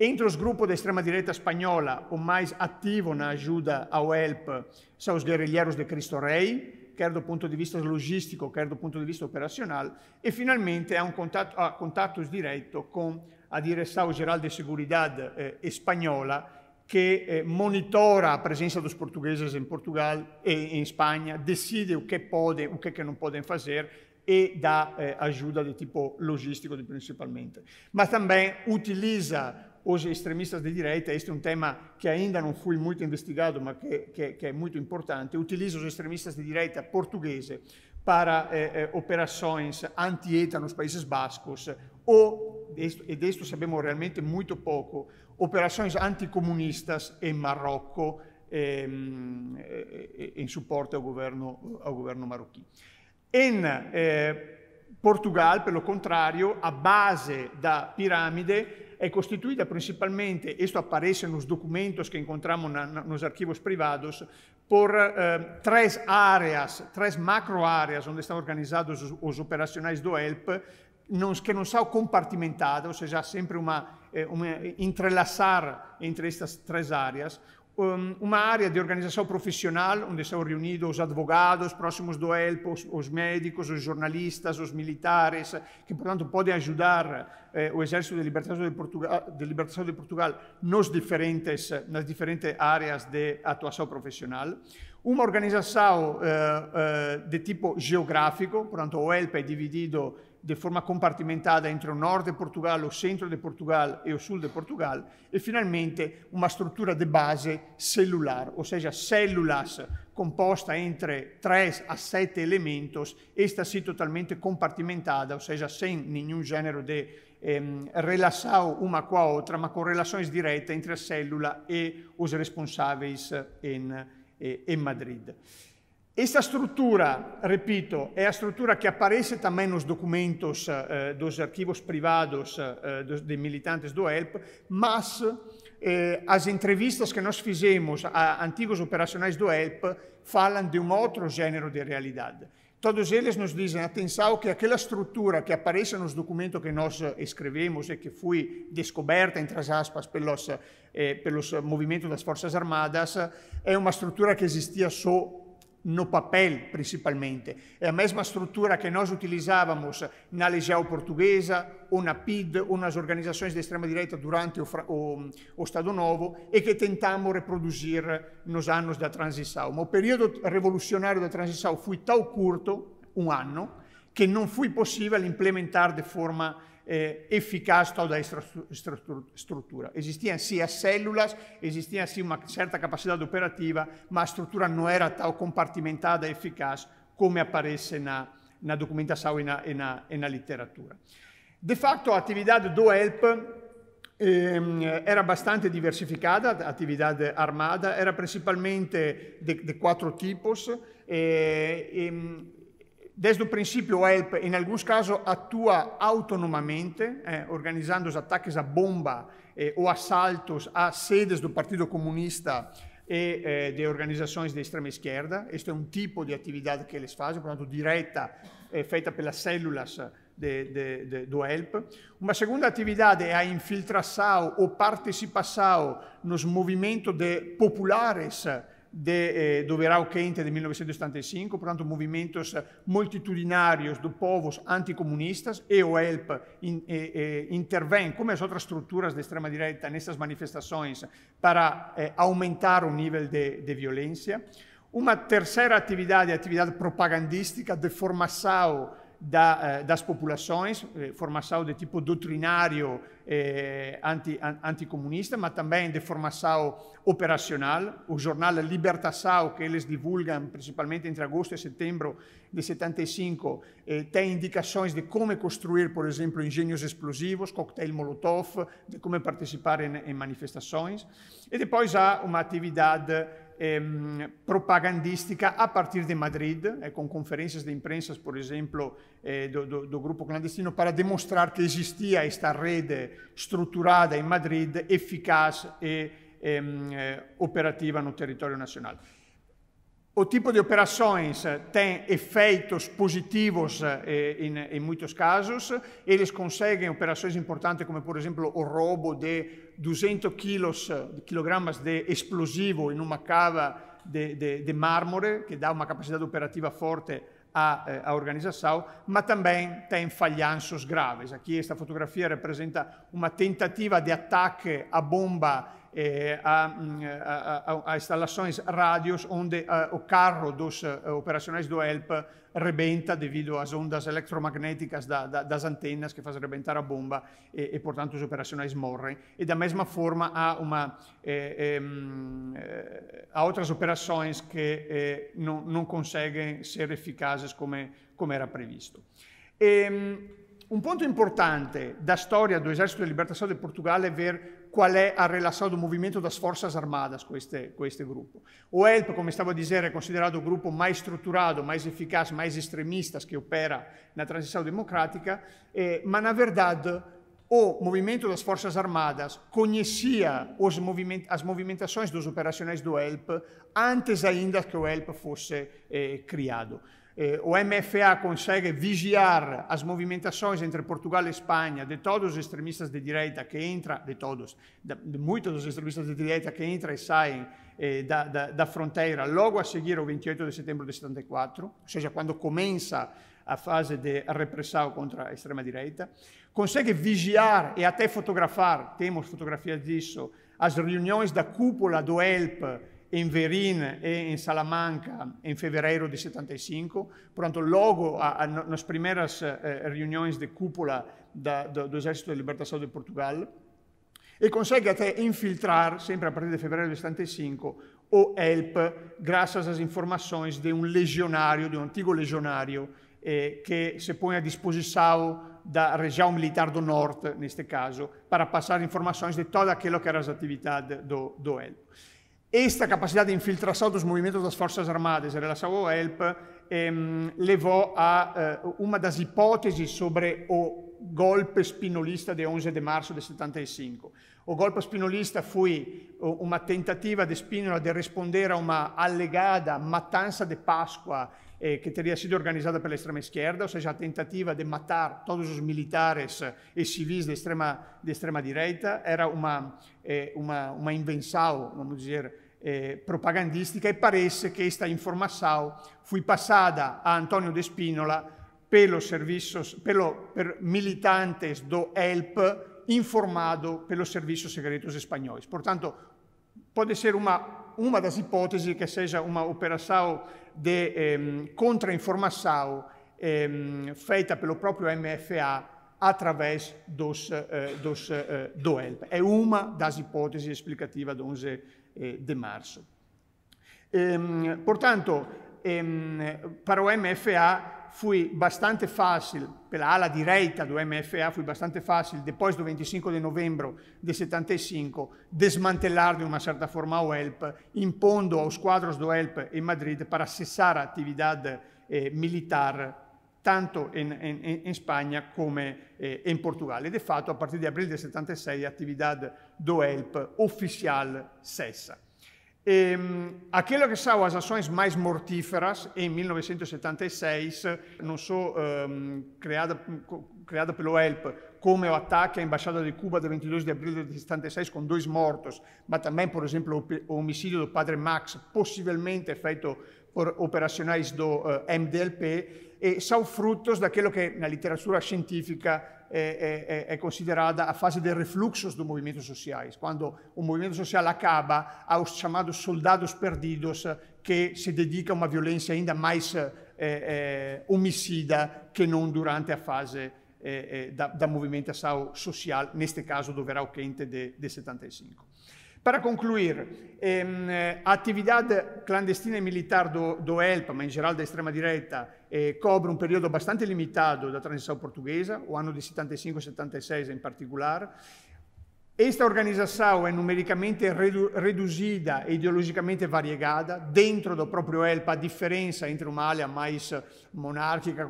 Entre os grupos da extrema-direita espanhola, o mais ativo na ajuda ao ELP são os guerrilheiros de Cristo Rei, quer do punto di vista logistico, quer do punto di vista operacional, e finalmente ha, contato, ha contattos diretto con la Direção Geral de Seguridad eh, Espanhola, che eh, monitora la presenza dos portugueses in Portugal e in Spagna, decide o que podem, o che non não fare e dà eh, ajuda di tipo logistico principalmente. Ma também utilizza Osi extremistas di direita, questo è un um tema che ainda non foi molto investigato, ma che, que, que é muito importante, Utilizza os extremistas di direita portoghese per eh, eh, operações anti-ETA nos Paesi Bascos o, e questo sappiamo realmente molto poco, operações anticomunistas in Marocco ehm, eh, eh, em suporte ao governo, ao governo marroquino. Em eh, Portugal, pelo contrario, a base da piramide. é constituída principalmente, isto aparece nos documentos que encontramos nos arquivos privados, por eh, áreas, três macro áreas onde estão organizados os, operacionais do ELP, que não são compartimentados, ou seja, há sempre uma, eh, uma eh, entrelaçar entre estas três áreas uma área de organização profissional, onde são reunidos os advogados próximos do ELP, os médicos, os jornalistas, os militares, que, portanto, podem ajudar eh, o Exército de Libertação de, Portugal, de Libertação de Portugal nos diferentes, nas diferentes áreas de atuação profissional. Uma organização eh, eh, de tipo geográfico, portanto, o ELP é dividido de forma compartimentata entre o norte de Portugal, o centro de Portugal e o sul de Portugal, e finalmente uma struttura de base celular, ou seja, células composta entre 3 a 7 elementos, esta sí totalmente compartimentada, ou seja, sem nenhum gênero de ehm, relação uma com a outra, mas com relações diretas entre a célula e os responsáveis em, em eh, Madrid. Essa estrutura, repito, é a estrutura que aparece também nos documentos eh, dos arquivos privados eh, dos, militantes do ELP, mas eh, as entrevistas que nós fizemos a antigos operacionais do ELP falam de um outro gênero de realidade. Todos eles nos dizem, atenção, que aquela estrutura que aparece nos documentos que nós eh, escrevemos e que foi descoberta, entre as aspas, pelos, eh, pelos movimentos das Forças Armadas, eh, é uma estrutura que existia só no papel, principalmente. É a mesma estrutura que nós utilizávamos na Legião Portuguesa, ou na PID, ou nas organizações de extrema-direita durante o, o, o, Estado Novo, e que tentámos reproduzir nos anos da transição. Mas o período revolucionário da transição foi tão curto, um ano, que não foi possível implementar de forma eh, eficaz toda esta estrutura. Existían sí as células, existía sí certa capacità operativa, ma la struttura non era tal compartimentata e efficace come aparece na, documentazione e na, letteratura. De facto, l'attività atividade do ELP ehm, era abbastanza diversificata, l'attività armata, era principalmente di quattro tipos, eh, ehm, desde o princípio, o help, em alguns casos, atua autonomamente, eh, organizando os ataques à bomba eh, ou assaltos a sedes do Partido Comunista e eh, de organizações de extrema esquerda. Este é um tipo de atividade que eles fazem, portanto, direta, eh, feita pelas células de, de, de, do help. Uma segunda atividade é a infiltração ou participação nos movimentos de populares de, eh, do verão quente de 1975, portanto, movimentos eh, multitudinários de povos anticomunistas, e o ELP in, eh, eh, intervém, como as outras estruturas de extrema-direita, nessas manifestações para eh, aumentar o nível de, de violência. Uma terceira atividade, a atividade propagandística de formação da, eh, das populações, eh, formação de tipo doutrinário eh, anti, an, anticomunista, mas também de formação operacional. O jornal Libertação, que eles divulgam principalmente entre agosto e setembro de 75, eh, tem indicações de como construir, por exemplo, engenhos explosivos, cocktail molotov, de como participar em, em manifestações. E depois há uma atividade eh, propagandística a partir de Madrid, eh, com conferências de imprensas, por exemplo, eh, do, do, do, grupo clandestino, para demonstrar que existia esta rede estruturada em Madrid, eficaz e ehm, eh, operativa no território nacional o tipo de operações eh, tem efeitos positivos em, eh, eh, muitos casos. Eles conseguem operações importantes, como por exemplo o robo de 200 quilos, de explosivo em uma cava de, mármore, que dá uma capacidade operativa forte à, à organização, mas também tem falhanços graves. Aqui esta fotografia representa uma tentativa de ataque a bomba eh, mm, eh, a, a, a, instalações rádios onde a, eh, o carro dos eh, operacionais do ELP rebenta devido às ondas eletromagnéticas da, da, das antenas que fazem rebentar a bomba e, e, portanto, os operacionais morrem. E, da mesma forma, há, uma, há outras operações que não, não, conseguem ser eficazes como, como era previsto. E, um ponto importante da storia do Esercito di Libertação de Portugal è é ver qual è a relação do movimento das forças armadas com este grupo. O ELP, como estava a dizer, é considerado o grupo mais estruturado, mais eficaz, mais extremista que opera na transição democrática, eh, mas, na verdade, o movimento das forças armadas conhecia moviment as movimentações dos operacionais do ELP antes ainda que o ELP fosse eh, criado eh, o MFA consegue vigiar as movimentações entre Portugal e Espanha de todos os extremistas de direita que entram, de todos, de, de muitos dos extremistas de direita que entram e saem eh, da, da, da, fronteira logo a seguir ao 28 de setembro de 74, ou seja, quando começa a fase de repressão contra a extrema direita, consegue vigiar e até fotografar, temos fotografias disso, as reuniões da cúpula do ELP em Verin e em Salamanca em fevereiro de 75. Pronto, logo a, a, nas primeiras eh, eh, reuniões de cúpula da, do, do, Exército de Libertação de Portugal, e consegue até infiltrar, sempre a partir de fevereiro de 75, o ELP, graças às informações de um legionário, de um antigo legionário, eh, que se põe à disposição da região militar do norte, neste caso, para passar informações de toda aquilo que era as atividades do, do ELP. questa capacità di infiltração dos movimentos delle forze armate, em relação ao HELP ehm, levou a eh, uma das hipóteses sobre o golpe spinolista del 11 de março de 75. O golpe spinolista fu eh, una tentativa di Spinola de responder a una allegata matança di Pasqua eh, que teria sido organizada pela extrema esquerda, ou seja, a tentativa de matar todos os militares e civis de extrema, de extrema direita, era uma, eh, uma, uma invenção, vamos dizer, eh, propagandística e parece que esta informação foi passada a Antonio De Spinola pelos serviços, pelo, per militantes do ELP informado pelos serviços secretos espanhóis. Portanto, pode ser uma, uma das hipóteses que seja uma operação de ehm, contrainformação ehm, feita pelo próprio MFA através dos, eh, dos, eh, do ELP. É uma das hipóteses explicativas de 11 eh, de março. Ehm, portanto, ehm, para o MFA, foi bastante fácil, pela ala direita do MFA, foi bastante facile, depois do 25 di novembre del 75, desmantelar in una certa forma o ELP, impondo aos quadros do ELP em Madrid per cessar l'attività atividade eh, militar tanto in, Spagna come eh, in Portogallo. E di fatto, a partire di aprile del 76, l'attività do ELP ufficiale cessa. aquilo que são as ações mais mortíferas, em 1976, não sou um, ehm, criada, criada pelo ELP, como o ataque à Embaixada de Cuba de 22 de abril de 76 com dois mortos, mas também, por exemplo, o homicídio do padre Max, possivelmente feito por operacionais do uh, eh, MDLP, e são frutos daquilo que na literatura científica é, é, é, é, considerada a fase de refluxos do movimento sociais, quando o movimento social acaba aos chamados soldados perdidos que se dedica a uma violência ainda mais é, homicida que não durante a fase da, da movimentação social, neste caso do verão quente de, de 75. Para concluir, ehm, a eh, atividade clandestina e militar do, do ELPA, ma in geral da extrema direita, eh, cobre un periodo abbastanza limitato da transição portuguesa, o ano de 75 76 in particolare. Esta organização é numericamente redu reduzida e ideologicamente variegada. Dentro do próprio ELPA, a diferença entre uma ala mais monárquica,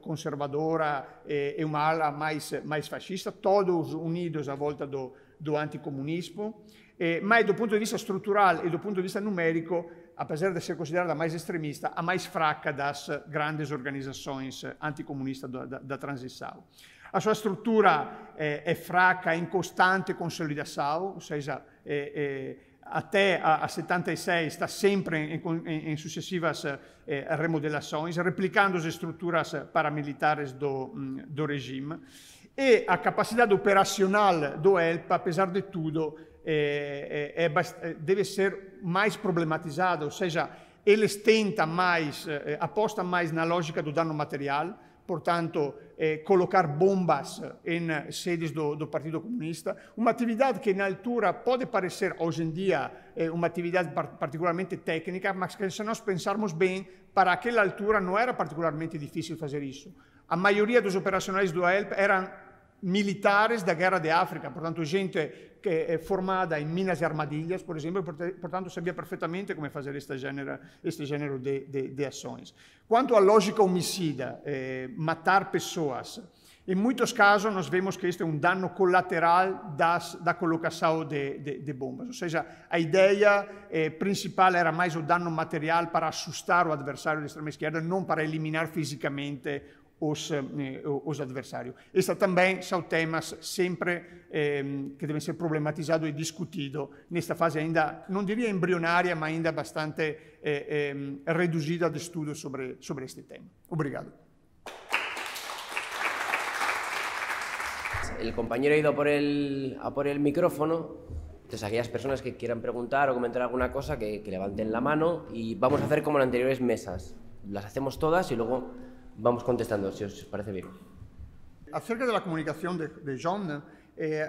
conservadora eh, e uma ala mais, mais fascista, todos unidos à volta do, do anticomunismo. eh, mas do punto di vista strutturale e do ponto di vista numérico, apesar de ser considerada mais extremista, a mais fraca das grandes organizações anticomunistas da, da, da transição. A sua struttura eh, é fraca, em constante consolidação, ou seja, é, é, até a, a 76 está sempre in em, em eh, remodelações, replicando as estruturas paramilitares do, mm, do regime. E a capacidade operacional do ELPA, apesar de tudo, é, é, é, é, deve ser mais problematizada, ou seja, eles tentam mais, é, apostam mais na lógica do dano material, portanto, colocar bombas em sedes do, do Partido Comunista, uma atividade que na altura pode parecer hoje em dia uma atividade particularmente técnica, mas que se nós pensarmos bem, para aquela altura não era particularmente difícil fazer isso. A maioria dos operacionais do AELP eram militares da guerra de África, portanto gente che è é formata in minas e armadilhas, por exemplo, portanto sabia perfettamente come é fare questo genere, este genere di azioni. Quanto à lógica homicida, eh, matar pessoas, em muitos casos, nós vemos que este é um dano colateral da colocação de, bombas. Ou seja, a ideia eh, principal era mais o dano material para assustar o adversário da extrema esquerda, não para eliminar fisicamente os, eh, eh, os adversários. son também são temas sempre eh, que devem ser problematizados e discutidos nesta fase ainda, não diria embrionária, mas ainda bastante eh, ehm, reduzida de estudo sobre, sobre este tema. Obrigado. El compañero ha ido a por el, a por el micrófono. Entonces, aquellas personas que quieran preguntar o comentar alguna cosa, que, que levanten la mano y vamos a hacer como en anteriores mesas. Las hacemos todas y luego vamos contestando, si os parece bien. Acerca de la comunicación de, John, eh,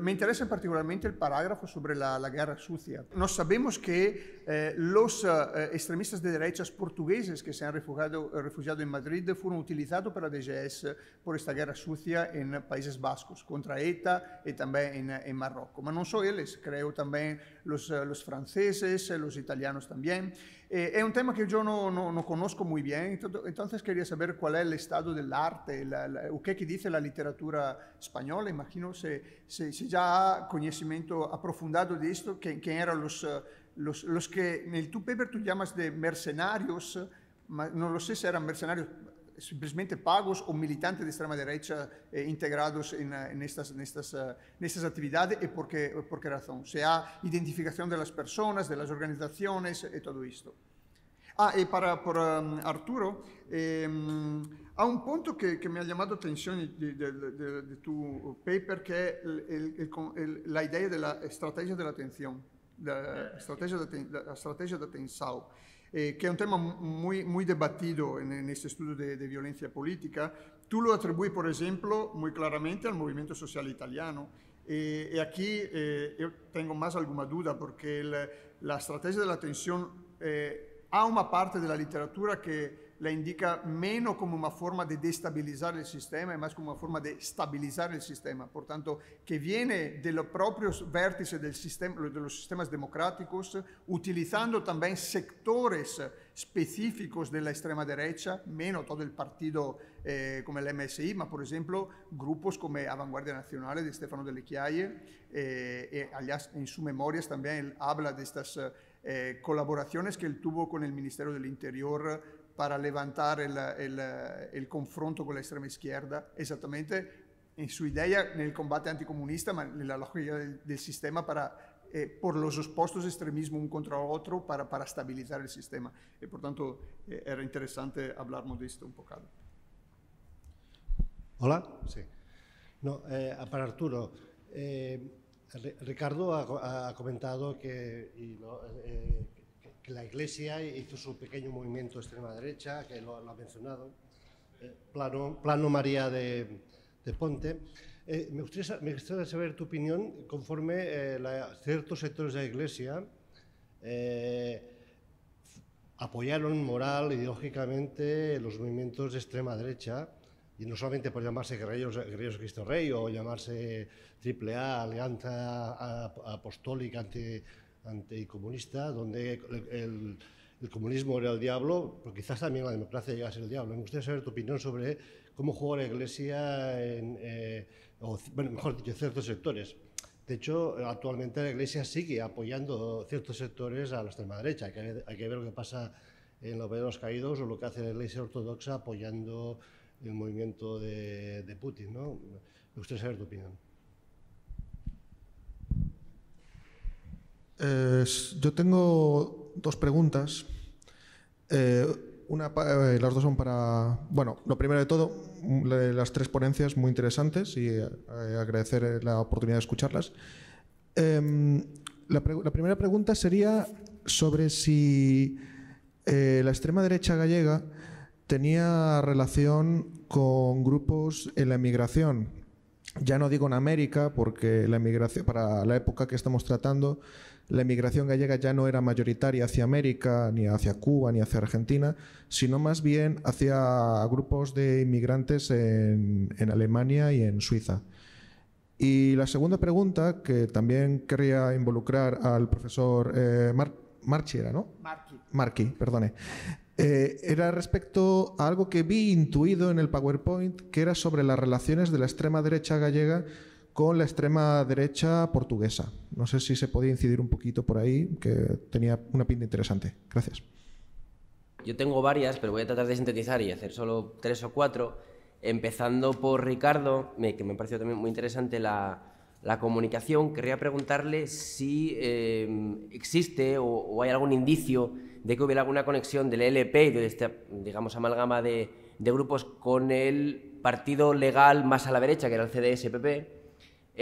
me interesa particularmente el parágrafo sobre la, guerra sucia. No sabemos que eh, los eh, extremistas de derechas portugueses que se han refugiado, en Madrid fueron utilizados para DGS por esta guerra sucia en Países Vascos, contra ETA y también en, en Marruecos. Pero no solo ellos, creo también los franceses, los italianos también. Eh, es un tema que yo no, conozco muy bien, entonces quería saber cuál es el estado del arte, o qué que dice la literatura española. Imagino si, ya ha conocimiento aprofundado de esto, quién eran eh, los, los, que en el tu paper tú llamas de mercenarios, no lo sé si eran mercenarios Simplemente pagos o militantes de extrema derecha eh, integrados eh, eh, en, estas, actividades. ¿Y por qué razón. Se ha identificación de las personas, de las organizaciones y todo esto. Ah, y para por, um, Arturo, hay em, a un punto que me ha llamado attenzione di, de tu di tuo paper que es della strategia de la idea de la estrategia de atención. Eh, que es un tema muy, muy debatido en, este estudio de, violencia política, tú lo atribuyes, por ejemplo, muy claramente al movimiento social italiano. Eh, y aquí eh, yo tengo más alguna duda, porque la estrategia de la tensión ha una parte de la literatura que la indica menos como una forma de destabilizar el sistema y e más como una forma de estabilizar el sistema. Por tanto, que viene del los vértice del sistema, de los sistemas democráticos, utilizando también sectores específicos de la extrema derecha, menos todo el partido eh, como el MSI, ma por ejemplo grupos como Avanguardia Nacional de Stefano Delle Chiaie, y eh, eh, en sus memorias también habla de estas colaboraciones que él tuvo con el Ministerio del Interior para levantar el el confronto con la extrema izquierda, exactamente en su idea en el combate anticomunista, pero la del, del sistema para, eh, por los expuestos extremismo un contra otro para, para estabilizar el sistema. Y eh, por tanto, eh, era interesante hablarnos de esto un poco Hola, sí. No, para Arturo, Ricardo ha, comentado que, que la Iglesia hizo su pequeño movimiento de extrema derecha, que lo, ha mencionado, eh, plano, plano María de, Ponte. Eh, me, gustaría, saber tu opinión conforme eh, ciertos sectores de la Iglesia apoyaron moral, ideológicamente, los movimientos de extrema derecha, y no solamente por llamarse guerreros, Cristo Rey o llamarse AAA, Alianza Apostólica anti anticomunista, donde el, comunismo era el diablo, pero quizás también la democracia llega a ser el diablo. Me gustaría saber tu opinión sobre cómo juega la Iglesia, en, eh, bueno, mejor dicho, ciertos sectores. De hecho, actualmente la Iglesia sigue apoyando ciertos sectores a la extrema derecha. Hay que, ver lo que pasa en los Caídos o lo que hace la Iglesia Ortodoxa apoyando el movimiento de, de Putin. ¿no? Me gustaría saber tu opinión. Eh, yo tengo dos preguntas. Eh, eh, las dos son para. Bueno, lo primero de todo, mm, las tres ponencias muy interesantes y agradecer la oportunidad de escucharlas. Em, la, la, primera pregunta sería sobre si la extrema derecha gallega tenía relación con grupos en la emigración. Ya no digo en América, porque la emigración, para la época que estamos tratando, la inmigración gallega ya no era mayoritaria hacia América, ni hacia Cuba, ni hacia Argentina, sino más bien hacia grupos de inmigrantes en, Alemania y en Suiza. Y la segunda pregunta, que también quería involucrar al profesor eh, Marchi, ¿no? Marqui. perdone. Eh, era respecto a algo que vi intuido en el PowerPoint, que era sobre las relaciones de la extrema derecha gallega con la extrema derecha portuguesa. No sé si se podía incidir un poquito por ahí, que tenía una pinta interesante. Gracias. Yo tengo varias, pero voy a tratar de sintetizar y hacer solo tres o cuatro. Empezando por Ricardo, que me pareció también muy interesante la, la comunicación, querría preguntarle si eh, existe o, hay algún indicio de que hubiera alguna conexión del LP y de esta, digamos, amalgama de, de, grupos con el partido legal más a la derecha, que era el CDSPP,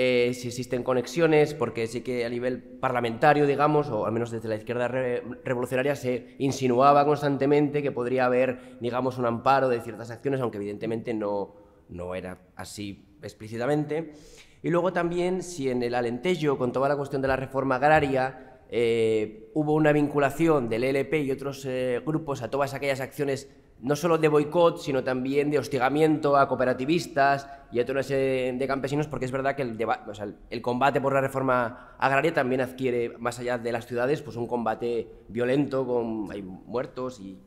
eh, si existen conexiones, porque sí que a nivel parlamentario, digamos, o al menos desde la izquierda revolucionaria, se insinuaba constantemente que podría haber, digamos, un amparo de ciertas acciones, aunque evidentemente no, no era así explícitamente. Y luego también si en el Alentejo, con toda la cuestión de la reforma agraria, eh, hubo una vinculación del LP y otros eh, grupos a todas aquellas acciones no solo de boicot, sino también de hostigamiento a cooperativistas y a toda una serie de campesinos, porque es verdad que el, el combate por la reforma agraria también adquiere, más allá de las ciudades, pues un combate violento, con hay muertos y,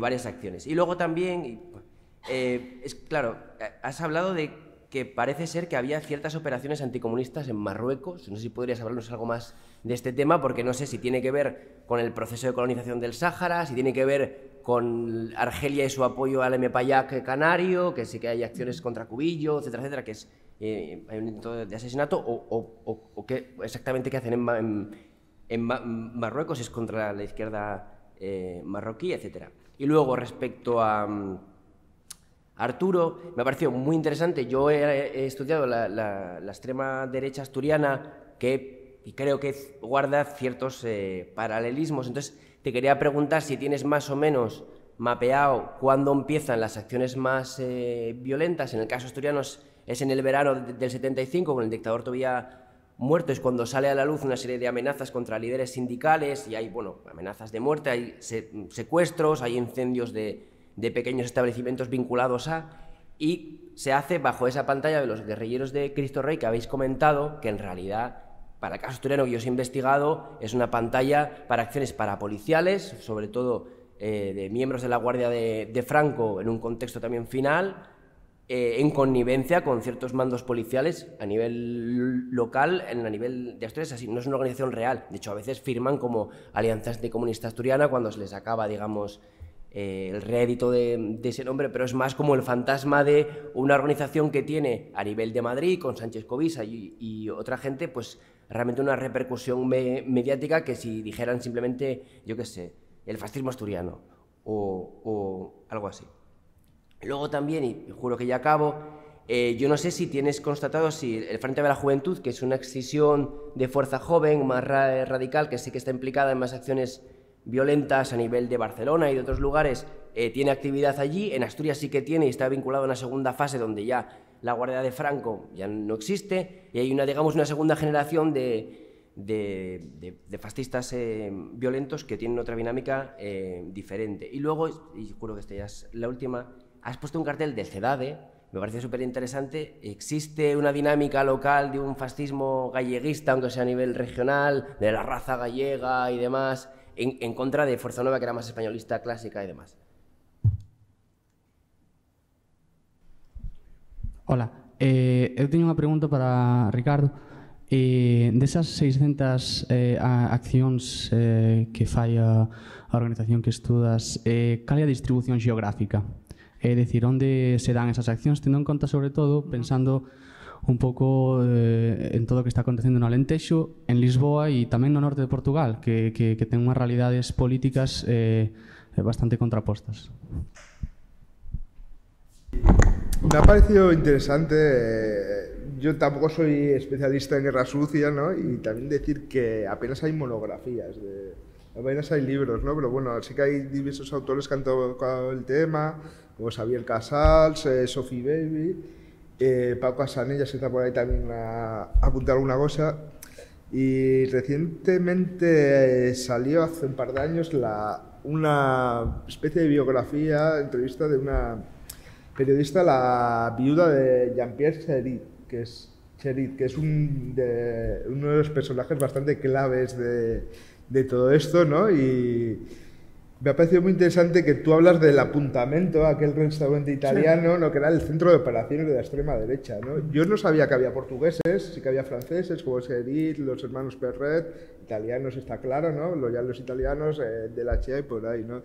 varias acciones. Y luego también, pues, eh, es claro, has hablado de que parece ser que había ciertas operaciones anticomunistas en Marruecos. No sé si podrías hablarnos algo más de este tema, porque no sé si tiene que ver con el proceso de colonización del Sáhara, si tiene que ver con Argelia y su apoyo al MPAYAC canario, que sí que hay acciones contra Cubillo, etcétera, etcétera, que es eh, un intento de asesinato, o, exactamente qué hacen en, Marruecos, es contra la izquierda eh, marroquí, etcétera. Y luego, respecto a mm, Arturo, me ha parecido muy interesante. Yo he, estudiado la, extrema derecha asturiana, que y creo que guarda ciertos eh, paralelismos. Entonces, te quería preguntar si tienes más o menos mapeado cuándo empiezan las acciones más eh, violentas. En el caso asturiano es en el verano del 75, con el dictador todavía muerto, es cuando sale a la luz una serie de amenazas contra líderes sindicales y hay bueno, amenazas de muerte, hay secuestros, hay incendios de, de pequeños establecimientos vinculados a... Y se hace bajo esa pantalla de los guerrilleros de Cristo Rey que habéis comentado, que en realidad para el caso asturiano que yo os he investigado, es una pantalla para acciones para policiales, sobre todo eh, de miembros de la Guardia de, Franco en un contexto también final, eh, en connivencia con ciertos mandos policiales a nivel local, en, a nivel de Asturias, así, no es una organización real. De hecho, a veces firman como Alianza Anticomunista Asturiana cuando se les acaba, digamos, eh, el rédito de, ese nombre, pero es más como el fantasma de una organización que tiene a nivel de Madrid, con Sánchez Covisa y, y otra gente, pues realmente una repercusión mediática que si dijeran simplemente, yo qué sé, el fascismo asturiano o, algo así. Luego también, y juro que ya acabo, eh, yo no sé si tienes constatado si el Frente de la Juventud, que es una excisión de fuerza joven más radical, que sí que está implicada en más acciones violentas a nivel de Barcelona y de otros lugares, eh, tiene actividad allí, en Asturias sí que tiene y está vinculado a una segunda fase donde ya la Guardia de Franco ya no existe y hay una, digamos, una segunda generación de, fascistas eh, violentos que tienen otra dinámica eh, diferente. Y luego, y juro que esta ya es la última, has puesto un cartel del CEDADE, me parece súper interesante. Existe una dinámica local de un fascismo galleguista, aunque sea a nivel regional, de la raza gallega y demás, en, en contra de Fuerza Nueva, que era más españolista, clásica y demás. Ola, eh, eu teño unha pregunta para Ricardo. Eh, desas 600 eh, accións eh, que fai a, a organización que estudas, eh, cal é a distribución xeográfica? É dicir, onde se dan esas accións, tendo en conta sobre todo, pensando un pouco eh, en todo o que está acontecendo no Alentexo, en Lisboa e tamén no norte de Portugal, que, que, que ten unhas realidades políticas eh, bastante contrapostas. Me ha parecido interesante. Eh, yo tampoco soy especialista en guerra sucia, ¿no? Y también decir que apenas hay monografías, apenas hay libros, ¿no? Pero bueno, sí que hay diversos autores que han tocado el tema, como Xavier Casals, eh, Sophie Baby, eh, Paco Asanilla se está por ahí también a, apuntar alguna cosa. Y recientemente eh, salió hace un par de años una especie de biografía, entrevista de una periodista la viuda de Jean-Pierre Cherit, que es, Cherit, que es un de, uno de los personajes bastante claves de, todo esto, ¿no? Y me ha parecido muy interesante que tú hablas del apuntamento, aquel restaurante italiano, que era el centro de operaciones de la extrema derecha. Yo no sabía que había portugueses, sí que había franceses, como Cherit, los hermanos Perret, italianos está claro, ¿no? los italianos eh, de la CIA y por ahí, ¿no?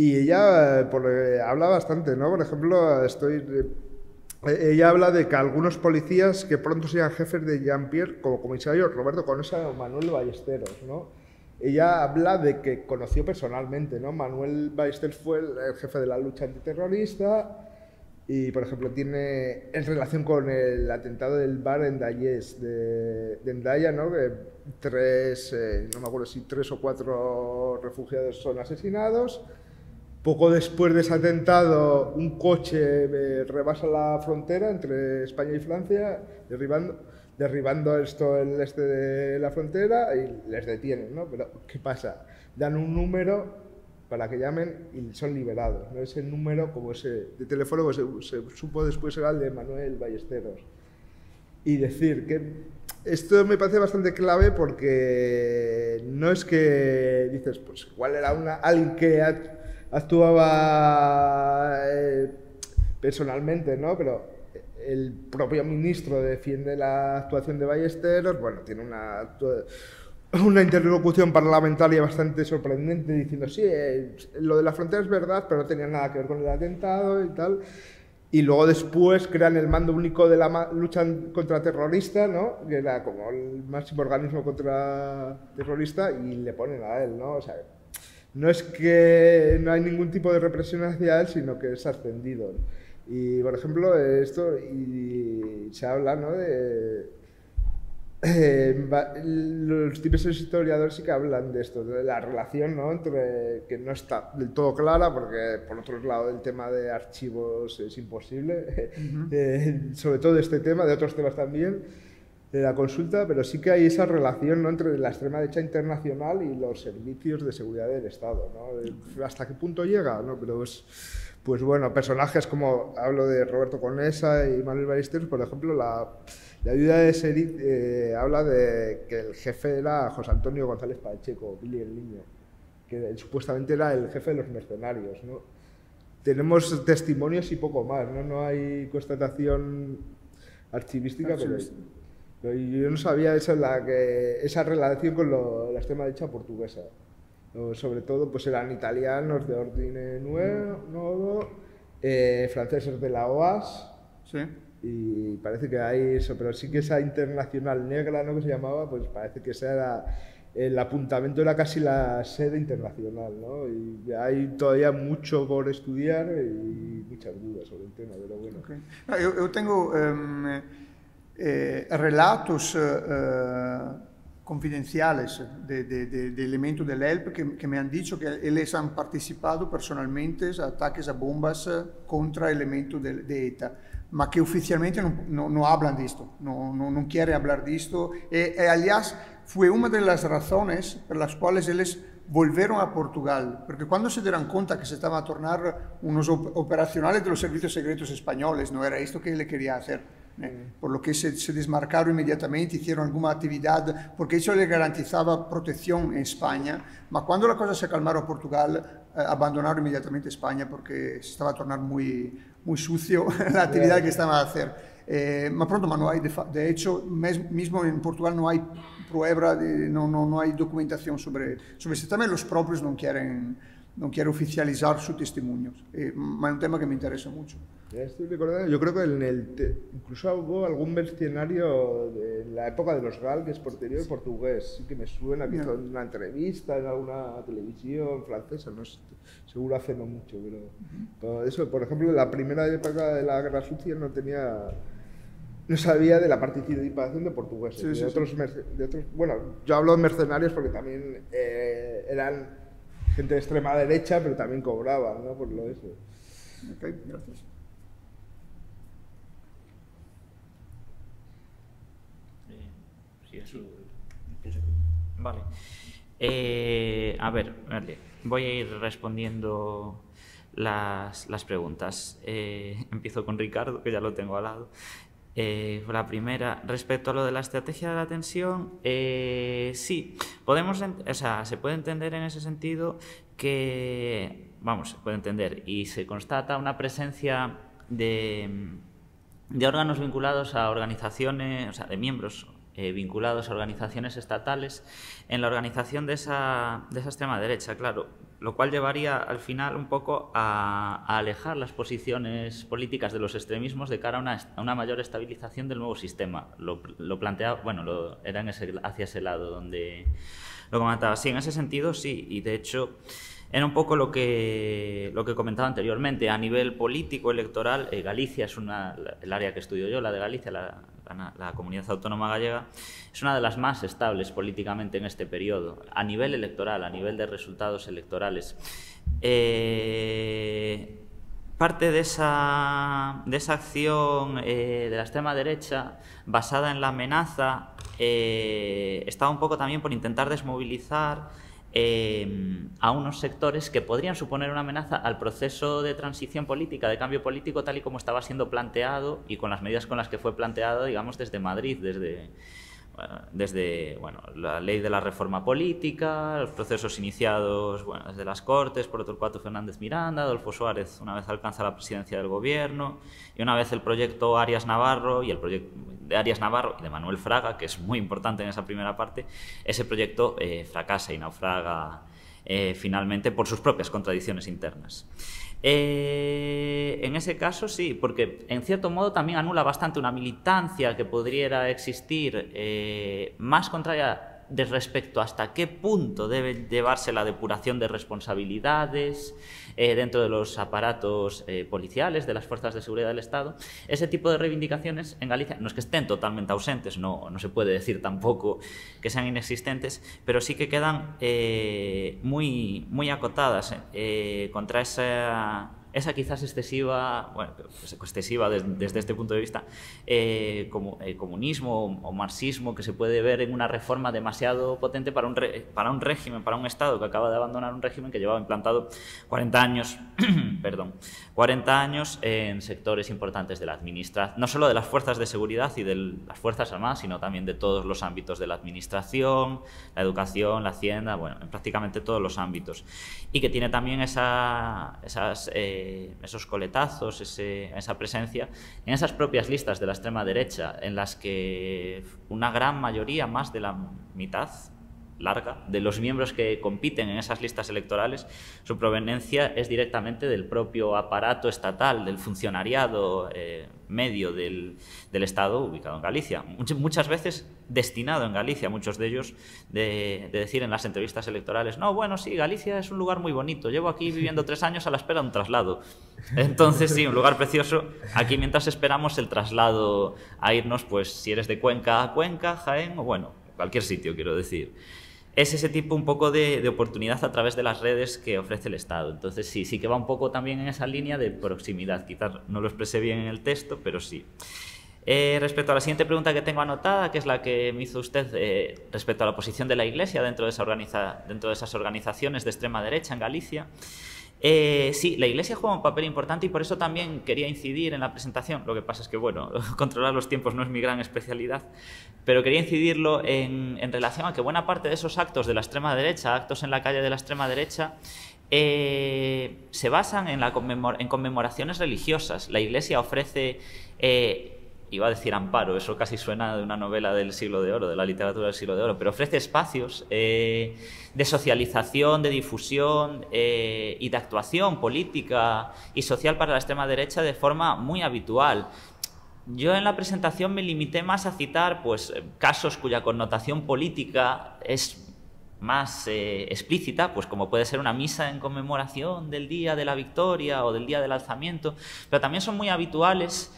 Y ella habla bastante, ¿no? Por ejemplo, estoy... Eh, ella habla de que algunos policías que pronto sean jefes de Jean-Pierre, como comisario Roberto Conesa o Manuel Ballesteros, ¿no? Ella habla de que conoció personalmente, ¿no? Manuel Ballesteros fue el, jefe de la lucha antiterrorista y, por ejemplo, tiene en relación con el atentado del bar en Dayes, de, Endaya, ¿no? Que tres, eh, no me acuerdo si tres o cuatro refugiados son asesinados. Poco después de ese atentado, un coche eh, rebasa la frontera entre España y Francia, derribando, esto el este de la frontera y les detienen, ¿no? Pero ¿qué pasa? Dan un número para que llamen y son liberados. ¿no? Ese número como ese, de teléfono se, supo después era el de Manuel Ballesteros. Y decir que esto me parece bastante clave porque no es que dices, pues igual era una, alguien que actuaba eh, personalmente, ¿no? Pero el propio ministro defiende la actuación de Ballesteros, bueno, tiene una, una interlocución parlamentaria bastante sorprendente diciendo, sí, eh, lo de la frontera es verdad, pero no tenía nada que ver con el atentado y tal. Y luego después crean el mando único de la lucha contra terrorista, ¿no? Que era como el máximo organismo contra terrorista y le ponen a él, ¿no? O no es que no hay ningún tipo de represión hacia él, sino que es ascendido. Y, por ejemplo, esto, y se habla, ¿no? De, eh, los de historiadores sí que hablan de esto, de la relación ¿no? entre que no está del todo clara, porque por otro lado el tema de archivos es imposible, eh, sobre todo este tema, de otros temas también de la consulta, pero sí que hay esa relación ¿no? entre la extrema derecha internacional y los servicios de seguridad del Estado. ¿no? Pues, ¿Hasta qué punto llega? ¿no? Pero pues bueno, personajes como hablo de Roberto Conesa y Manuel Baristeros, por ejemplo, la, ayuda de Serit eh, habla de que el jefe era José Antonio González Pacheco, Billy el Niño, que supuestamente era el jefe de los mercenarios. Tenemos testimonios y poco más, no, no hay constatación archivística, archivística. Yo no sabía esa, la que, esa relación con lo, la extrema derecha portuguesa. sobre todo, pues eran italianos de Ordine Nuevo, eh, franceses de la OAS. Sí. Y parece que hay eso, pero sí que esa internacional negra, ¿no? Que se llamaba, pues parece que era. El apuntamiento era casi la sede internacional, ¿no? Y hay todavía mucho por estudiar y muchas dudas sobre el tema, pero bueno. yo, tengo. Em, eh, relatus eh, confidenciales de, de, de, de elementos del ELP que, que, me han dicho hanno partecipato personalmente a ataques a bombas eh, contro elementos de, de ETA, ma che oficialmente non no, no hablan de esto, no, no, no quieren parlare di questo. E, e, aliás, fu una delle ragioni per le quali cuales volvieron a Portugal, perché quando si dieron cuenta che se estaba a tornare unos operacionales de los servicios secretos españoles, no era questo che le quería fare. ¿eh? por lo que se, desmarcaron inmediatamente, hicieron alguna actividad, porque eso le garantizaba protección en España, pero cuando la cosa se calmaron Portugal, eh, abandonaron inmediatamente España porque se estaba a tornar muy, sucio la actividad que estaban a hacer. Eh, pronto, no hay, de, hecho, mismo en Portugal no hay prueba, no, hay documentación sobre, sobre También los propios no quieren, no quieren oficializar sus testimonios, eh, es un tema que me interesa mucho. Ya estoy recordando, yo creo que en el incluso hubo algún mercenario de la época de los GAL, que es portugués, que me suena que hizo una entrevista en alguna televisión francesa, no seguro hace no mucho, pero, todo eso, por ejemplo, la primera época de la Guerra Sucia no tenía no sabía de la participación de portugueses, de, otros bueno, yo hablo de mercenarios porque también eh, eran gente de extrema derecha, pero también cobraban, ¿no? Por lo eso. Ok, gracias. Vale. Eh, a ver, voy a ir respondiendo las, preguntas. Eh, empiezo con Ricardo, que ya lo tengo al lado. Eh, la primera, respecto a lo de la estrategia de la tensión, sí, podemos, o sea, se puede entender en ese sentido que, vamos, se puede entender y se constata una presencia de, de órganos vinculados a organizaciones, o sea, de miembros eh, vinculados a organizaciones estatales en la organización de esa, de extrema derecha, claro, lo cual llevaría al final un poco a, alejar las posiciones políticas de los extremismos de cara a una, a una mayor estabilización del nuevo sistema. Lo, planteaba, bueno, lo, era en ese, hacia ese lado donde lo comentaba. Sí, en ese sentido sí, y de hecho era un poco lo que, lo que comentaba anteriormente. A nivel político, electoral, eh, Galicia es una, el área que estudio yo, la de Galicia, la, la, comunidad autónoma gallega, es una de las más estables políticamente en este periodo, a nivel electoral, a nivel de resultados electorales. Eh, parte de esa, acción eh, de la extrema derecha basada en la amenaza eh, está estaba un poco también por intentar desmovilizar Em, a unos sectores que podrían suponer una amenaza al proceso de transición política, de cambio político, tal y como estaba siendo planteado y con las medidas con las que fue planteado, digamos, desde Madrid, desde, desde bueno, la ley de la reforma política, los procesos iniciados desde las Cortes por otro cuatro Fernández Miranda, Adolfo Suárez, una vez alcanza la presidencia del gobierno, y una vez el proyecto Arias Navarro y el proyecto de Arias Navarro y de Manuel Fraga, que es muy importante en esa primera parte, ese proyecto eh, fracasa y naufraga eh, finalmente por sus propias contradicciones internas. Eh, en ese caso sí, porque en cierto modo también anula bastante una militancia que podría existir más contraria de respecto a hasta qué punto debe llevarse la depuración de responsabilidades, eh, dentro de los aparatos eh, policiales, de las fuerzas de seguridad del Estado. Ese tipo de reivindicaciones en Galicia no es que estén totalmente ausentes, no, no se puede decir tampoco que sean inexistentes, pero sí que quedan eh, muy, muy acotadas contra esa esa quizás excesiva, bueno, pues, excesiva desde, este punto de vista, eh, como, eh, comunismo o, marxismo que se puede ver en una reforma demasiado potente para un, para un régimen, para un Estado que acaba de abandonar un régimen que llevaba implantado 40 años, perdón, 40 años en sectores importantes de la administración, no solo de las fuerzas de seguridad y de las fuerzas armadas, sino también de todos los ámbitos de la administración, la educación, la hacienda, bueno, en prácticamente todos los ámbitos. Y que tiene también esa, esas, eh, esos coletazos, esa presencia en esas propias listas de la extrema derecha, en las que una gran mayoría, más de la mitad, larga de los miembros que compiten en esas listas electorales, su proveniencia es directamente del propio aparato estatal, del funcionariado eh, medio del, del, Estado ubicado en Galicia. muchas veces destinado en Galicia, muchos de ellos, de, de, decir en las entrevistas electorales, no, bueno, sí, Galicia es un lugar muy bonito, llevo aquí viviendo tres años a la espera de un traslado. Entonces, sí, un lugar precioso. Aquí mientras esperamos el traslado a irnos, pues si eres de Cuenca a Cuenca, Jaén o bueno, cualquier sitio, quiero decir es ese tipo un poco de, oportunidad a través de las redes que ofrece el Estado. Entonces sí, sí que va un poco también en esa línea de proximidad. Quizás no lo expresé bien en el texto, pero sí. Eh, respecto a la siguiente pregunta que tengo anotada, que es la que me hizo usted eh, respecto a la posición de la Iglesia dentro de, dentro de esas organizaciones de extrema derecha en Galicia, eh, sí, la Iglesia juega un papel importante y por eso también quería incidir en la presentación. Lo que pasa es que, bueno, controlar los tiempos no es mi gran especialidad, pero quería incidirlo en, relación a que buena parte de esos actos de la extrema derecha, actos en la calle de la extrema derecha, eh, se basan en, la en conmemoraciones religiosas. La Iglesia ofrece eh, iba a decir amparo, eso casi suena de una novela del siglo de oro, de la literatura del siglo de oro, pero ofrece espacios eh, de socialización, de difusión eh, y de actuación política y social para la extrema derecha de forma muy habitual. Yo en la presentación me limité más a citar pues, casos cuya connotación política es más eh, explícita, pues como puede ser una misa en conmemoración del día de la victoria o del día del alzamiento, pero también son muy habituales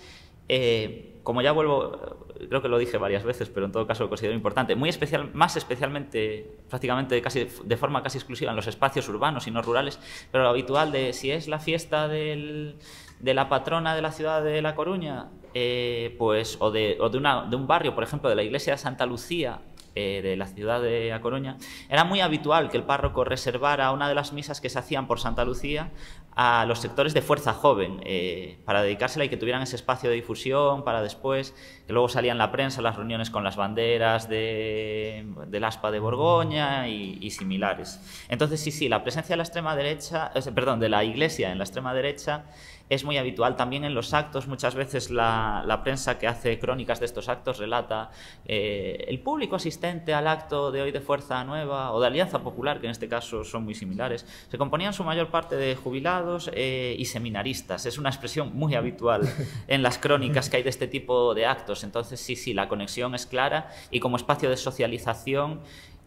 eh, como ya vuelvo, creo que lo dije varias veces, pero en todo caso lo considero importante, muy especial, más especialmente, prácticamente casi, de forma casi exclusiva en los espacios urbanos y no rurales, pero lo habitual de si es la fiesta de la patrona de la ciudad de La Coruña, eh, pues, o, de, un barrio, por ejemplo, de la iglesia de Santa Lucía, eh, de la ciudad de La Coruña, era muy habitual que el párroco reservara una de las misas que se hacían por Santa Lucía a los sectores de fuerza joven eh, para dedicársela y que tuvieran ese espacio de difusión para después, que luego salían la prensa, las reuniones con las banderas de, del ASPA de Borgoña y, similares. Entonces, sí, sí, la presencia de la extrema derecha, eh, perdón, de la Iglesia en la extrema derecha es muy habitual también en los actos. Muchas veces la, prensa que hace crónicas de estos actos relata eh, el público asistente al acto de hoy de Fuerza Nueva o de Alianza Popular, que en este caso son muy similares, se componían su mayor parte de jubilados eh, y seminaristas. Es una expresión muy habitual en las crónicas que hay de este tipo de actos. Entonces, sí, sí, la conexión es clara y como espacio de socialización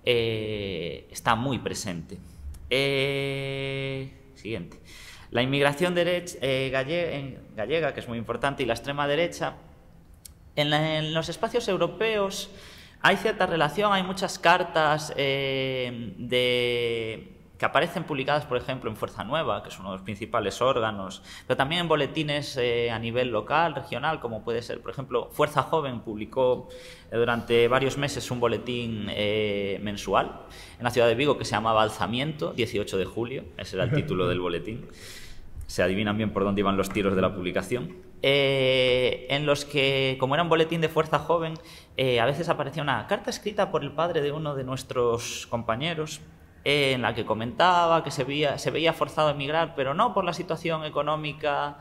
eh, está muy presente. siguiente. La inmigración eh, gallega, que es muy importante, y la extrema derecha, en, los espacios europeos hay cierta relación, hay muchas cartas eh, de, que aparecen publicadas, por ejemplo, en Fuerza Nueva, que es uno de los principales órganos, pero también en boletines eh, a nivel local, regional, como puede ser, por ejemplo, Fuerza Joven publicó durante varios meses un boletín mensual en la ciudad de Vigo que se llamaba Alzamiento, 18 de julio, ese era el título del boletín. ¿Se adivinan bien por dónde iban los tiros de la publicación? Eh, en los que, como era un boletín de fuerza joven, eh, a veces aparecía una carta escrita por el padre de uno de nuestros compañeros, eh, en la que comentaba que se veía, se veía, forzado a emigrar, pero no por la situación económica,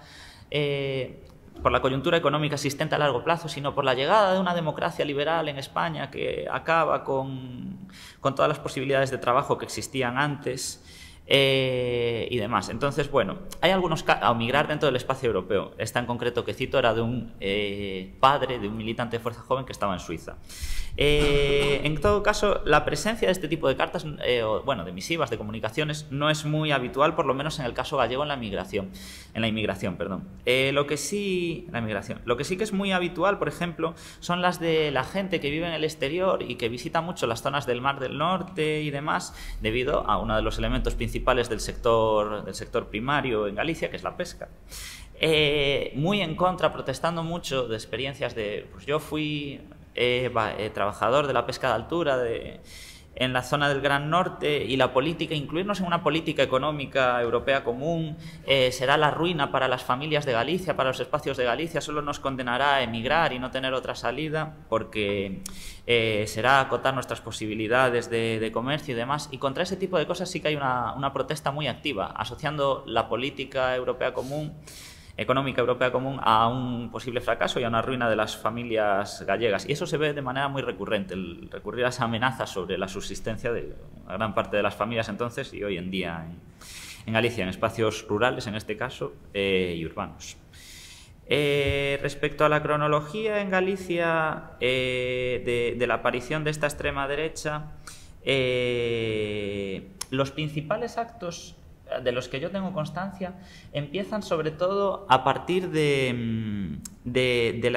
por la coyuntura económica existente a largo plazo, sino por la llegada de una democracia liberal en España que acaba con, con todas las posibilidades de trabajo que existían antes eh, y demás. Entonces, bueno, hay algunos a migrar dentro del espacio europeo. Esta en concreto que cito era de un eh, padre de un militante de Fuerza Joven que estaba en Suiza. Eh, en todo caso, la presencia de este tipo de cartas, eh, bueno, de misivas, de comunicaciones, no es muy habitual, por lo menos en el caso gallego en la migración, en la inmigración, perdón. Eh, lo que sí, la lo que sí que es muy habitual, por ejemplo, son las de la gente que vive en el exterior y que visita mucho las zonas del Mar del Norte y demás, debido a uno de los elementos principales del sector, del sector primario en Galicia, que es la pesca. muy en contra, protestando mucho de experiencias de, pues yo fui trabajador de la pesca de altura de, en la zona del Gran Norte y la política, incluirnos en una política económica europea común, eh, será la ruina para las familias de Galicia, para los espacios de Galicia, solo nos condenará a emigrar y no tener otra salida porque eh, será acotar nuestras posibilidades de, comercio y demás. Y contra ese tipo de cosas sí que hay una, una protesta muy activa, asociando la política europea común económica europea común a un posible fracaso y a una ruina de las familias gallegas. Y eso se ve de manera muy recurrente, el recurrir a esa amenaza sobre la subsistencia de gran parte de las familias entonces y hoy en día en, Galicia, en espacios rurales en este caso eh, y urbanos. Eh, respecto a la cronología en Galicia eh, de, la aparición de esta extrema derecha, los principales actos de los que yo tengo constancia, empiezan sobre todo a partir de, mm, de,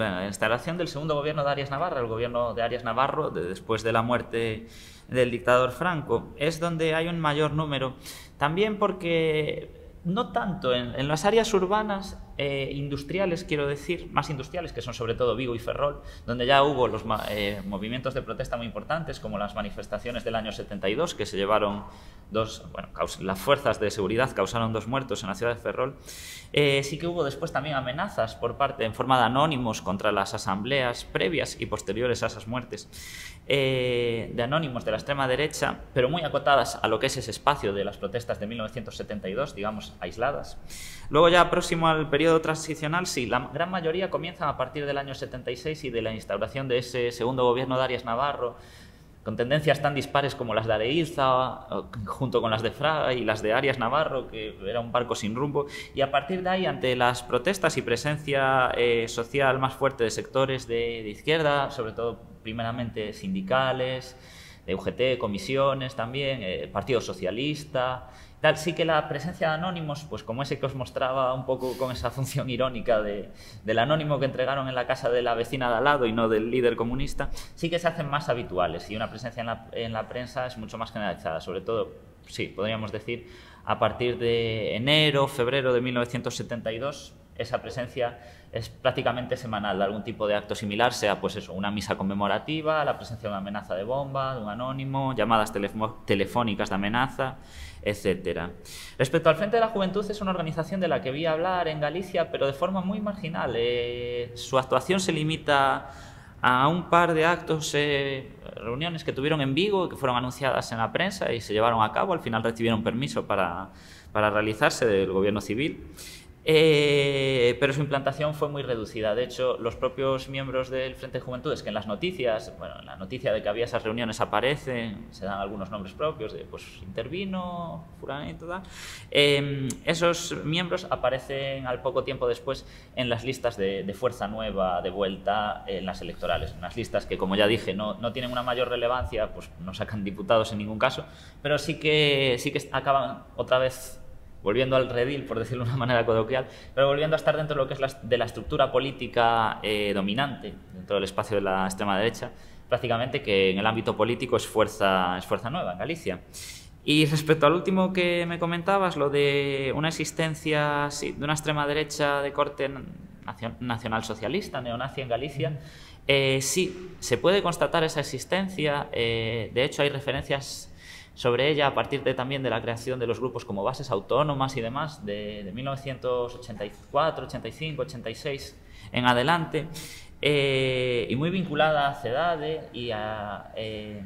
la instalación del segundo gobierno de Arias Navarro el gobierno de Arias Navarro, después de la muerte del dictador Franco. Es donde hay un mayor número. También porque no tanto en las áreas urbanas eh, industriales, quiero decir, más industriales, que son sobre todo Vigo y Ferrol, donde ya hubo los eh, movimientos de protesta muy importantes, como las manifestaciones del año 72, que se llevaron dos, bueno, las fuerzas de seguridad causaron dos muertos en la ciudad de Ferrol. Eh, sí que hubo después también amenazas por parte, en forma de anónimos, contra las asambleas previas y posteriores a esas muertes, de anónimos de la extrema derecha, pero muy acotadas a lo que es ese espacio de las protestas de 1972, digamos, aisladas. Luego ya próximo al periodo periodo transicional, sí, la gran mayoría comienzan a partir del año 76 y de la instauración de ese segundo gobierno de Arias Navarro, con tendencias tan dispares como las de Areilza junto con las de Fraga y las de Arias Navarro, que era un barco sin rumbo. Y a partir de ahí, ante las protestas y presencia eh, social más fuerte de sectores de, izquierda, sobre todo primeramente sindicales, de UGT, comisiones también, el eh, Partido Socialista, Tal, sí que la presencia de Anónimos, pues como ese que os mostraba un poco con esa función irónica de, del anónimo que entregaron en la casa de la vecina de al lado y no del líder comunista, sí que se hacen más habituales y una presencia en la, en la prensa es mucho más generalizada, sobre todo, sí, podríamos decir, a partir de enero, febrero de 1972, esa presencia es prácticamente semanal de algún tipo de acto similar, sea pues eso, una misa conmemorativa, la presencia de una amenaza de bomba, de un anónimo, llamadas telefónicas de amenaza, etc. Respecto al Frente de la Juventud, es una organización de la que vi hablar en Galicia, pero de forma muy marginal. Eh, su actuación se limita a un par de actos, eh, reuniones que tuvieron en Vigo, que fueron anunciadas en la prensa y se llevaron a cabo. Al final recibieron permiso para, para realizarse del gobierno civil. Eh, pero su implantación fue muy reducida. De hecho, los propios miembros del Frente de Juventudes, que en las noticias, bueno, en la noticia de que había esas reuniones aparece, se dan algunos nombres propios, de pues intervino, y tal. Eh, esos miembros aparecen al poco tiempo después en las listas de, de, Fuerza Nueva de vuelta en las electorales. Unas listas que, como ya dije, no, no tienen una mayor relevancia, pues no sacan diputados en ningún caso, pero sí que, sí que acaban otra vez volviendo al redil, por decirlo de una manera coloquial, pero volviendo a estar dentro de lo que es la, de la estructura política eh, dominante, dentro del espacio de la extrema derecha, prácticamente que en el ámbito político es fuerza, es fuerza nueva en Galicia. Y respecto al último que me comentabas, lo de una existencia sí, de una extrema derecha de corte nacionalsocialista, neonazi en Galicia, eh, sí, se puede constatar esa existencia. Eh, de hecho, hay referencias sobre ella a partir de, también de la creación de los grupos como bases autónomas y demás de, 1984, 85, 86 en adelante, eh, y muy vinculada a CEDADE y, a, eh,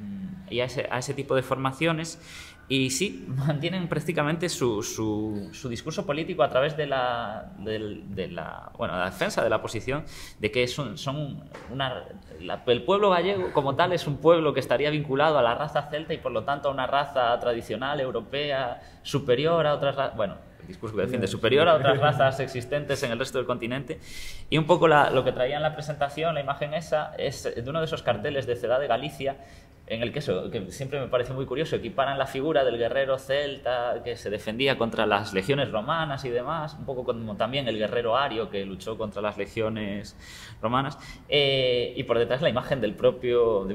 y a, ese, tipo de formaciones. Y sí, mantienen prácticamente su, discurso político a través de la, bueno, defensa de la posición de que son una el pueblo gallego como tal es un pueblo que estaría vinculado a la raza celta y por lo tanto a una raza tradicional europea superior a otras razas, bueno, el discurso superior a otras razas existentes en el resto del continente. Y un poco lo que traía en la presentación, la imagen esa, es de uno de esos carteles de Ciudad de Galicia en el que que siempre me parece muy curioso, equiparan la figura del guerrero celta que se defendía contra las legiones romanas y demás, un poco como también el guerrero ario que luchó contra las legiones romanas, eh, y por detrás la imagen del propio,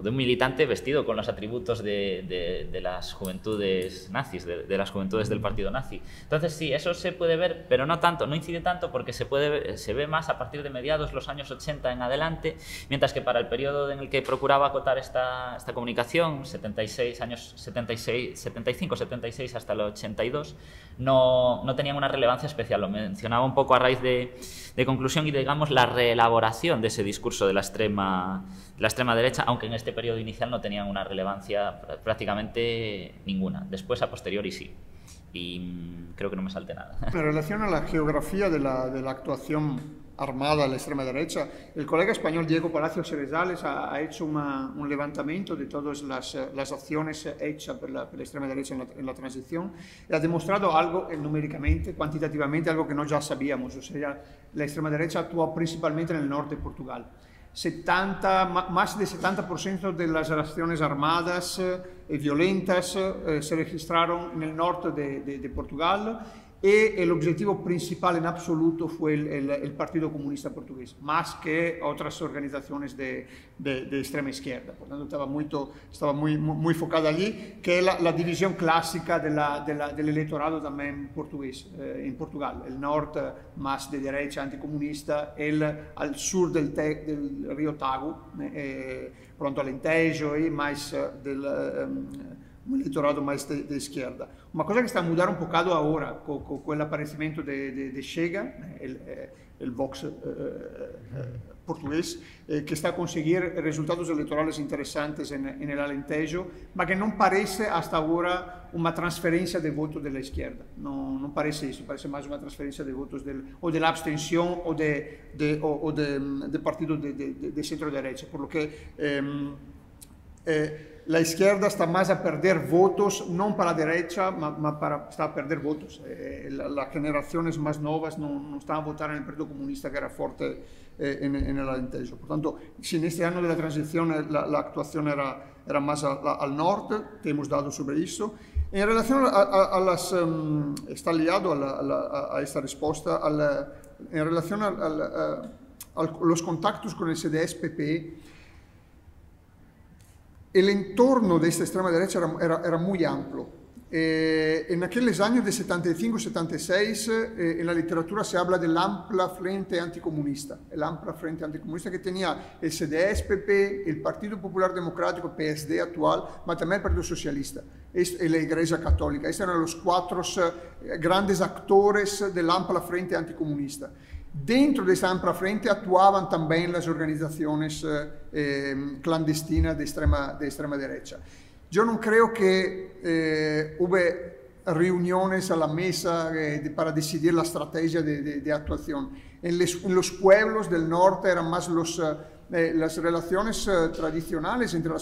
de un militante vestido con los atributos de, las juventudes nazis, de, las juventudes del partido nazi. Entonces sí, eso se puede ver, pero no tanto, no incide tanto porque se, puede, se ve más a partir de mediados los años 80 en adelante, mientras que para el periodo en el que procuraba acotar esta, esta comunicación, 76 años, 76, 75, 76 hasta el 82, no, no tenían una relevancia especial. Lo mencionaba un poco a raíz de, conclusión y digamos la reelaboración de ese discurso de la extrema la extrema derecha, aunque en este periodo inicial no tenían una relevancia prácticamente ninguna. Después, a posteriori, sí. Y mm, creo que no me salte nada. En relación a la geografía de la, actuación armada de la extrema derecha, el colega español Diego Palacios Cerezales ha, hecho un levantamiento de todas las, acciones hechas por la, extrema derecha en la, transición y ha demostrado algo numéricamente, cuantitativamente, algo que no ya sabíamos. O sea, la extrema derecha actuó principalmente en el norte de Portugal más del 70% de las relaciones armadas y eh, e violentas eh, se registraron en el norte de Portugal e el objetivo principale in assoluto fu il, el, el, Partido Comunista Portuguese, más che altre organizzazioni de, de, de extrema izquierda. Por tanto, estaba, muy, estaba allí, que es la, la, división clásica de la, del electorado también portugués eh, en Portugal. il nord más de derecha anticomunista, el al sur del, te, del río Tago, eh, pronto Alentejo y mais del... Um, un eleitorado mais de, de, esquerda. Uma coisa que está a mudar um bocado agora, com, com, com o aparecimento de, de, de Chega, o Vox eh, português, eh, que eh, eh, eh, está a conseguir resultados eleitorais interessantes no Alentejo, mas que não parece, até agora, uma transferência de voto da esquerda. Não, não parece isso, parece mais uma transferência de votos del, ou da abstenção ou de, de, ou, ou de, mm, de partido de, de, de centro-direita, porque... Eh, la izquierda está más a perder votos, no para la derecha, más para está a perder votos. Eh, eh, las generaciones más nuevas no, estaban están a votar en el Partido Comunista que era fuerte eh, en, el Alentejo. Por tanto, si en este año de la transición la, actuación era, era más al norte, te hemos dado sobre eso. En relación a, las... Em, está ligado a, esta respuesta, en relación a, los contactos con el CDS-PP, e di questa estrema destra era, era, era muy amplio. Eh, en aquellos anni del 75-76 eh, en la literatura se habla del amplia frente anticomunista, el amplia frente anticomunista che tenía il CDS-PP, el Partido Popular Democrático, PSD actual, pero también el Partido Socialista e la Iglesia Católica. Estos eran los cuatro eh, grandes actores del amplia frente anticomunista dentro de Stampa Frente attuavano anche le organizzazioni eh, ehm, clandestine di estrema, de derecha. Io non credo che eh, riunioni reuniones a la mesa eh, para decidir la strategia di attuazione. In actuación. los pueblos del nord erano più le eh, eh, las relaciones eh, tradicionales entre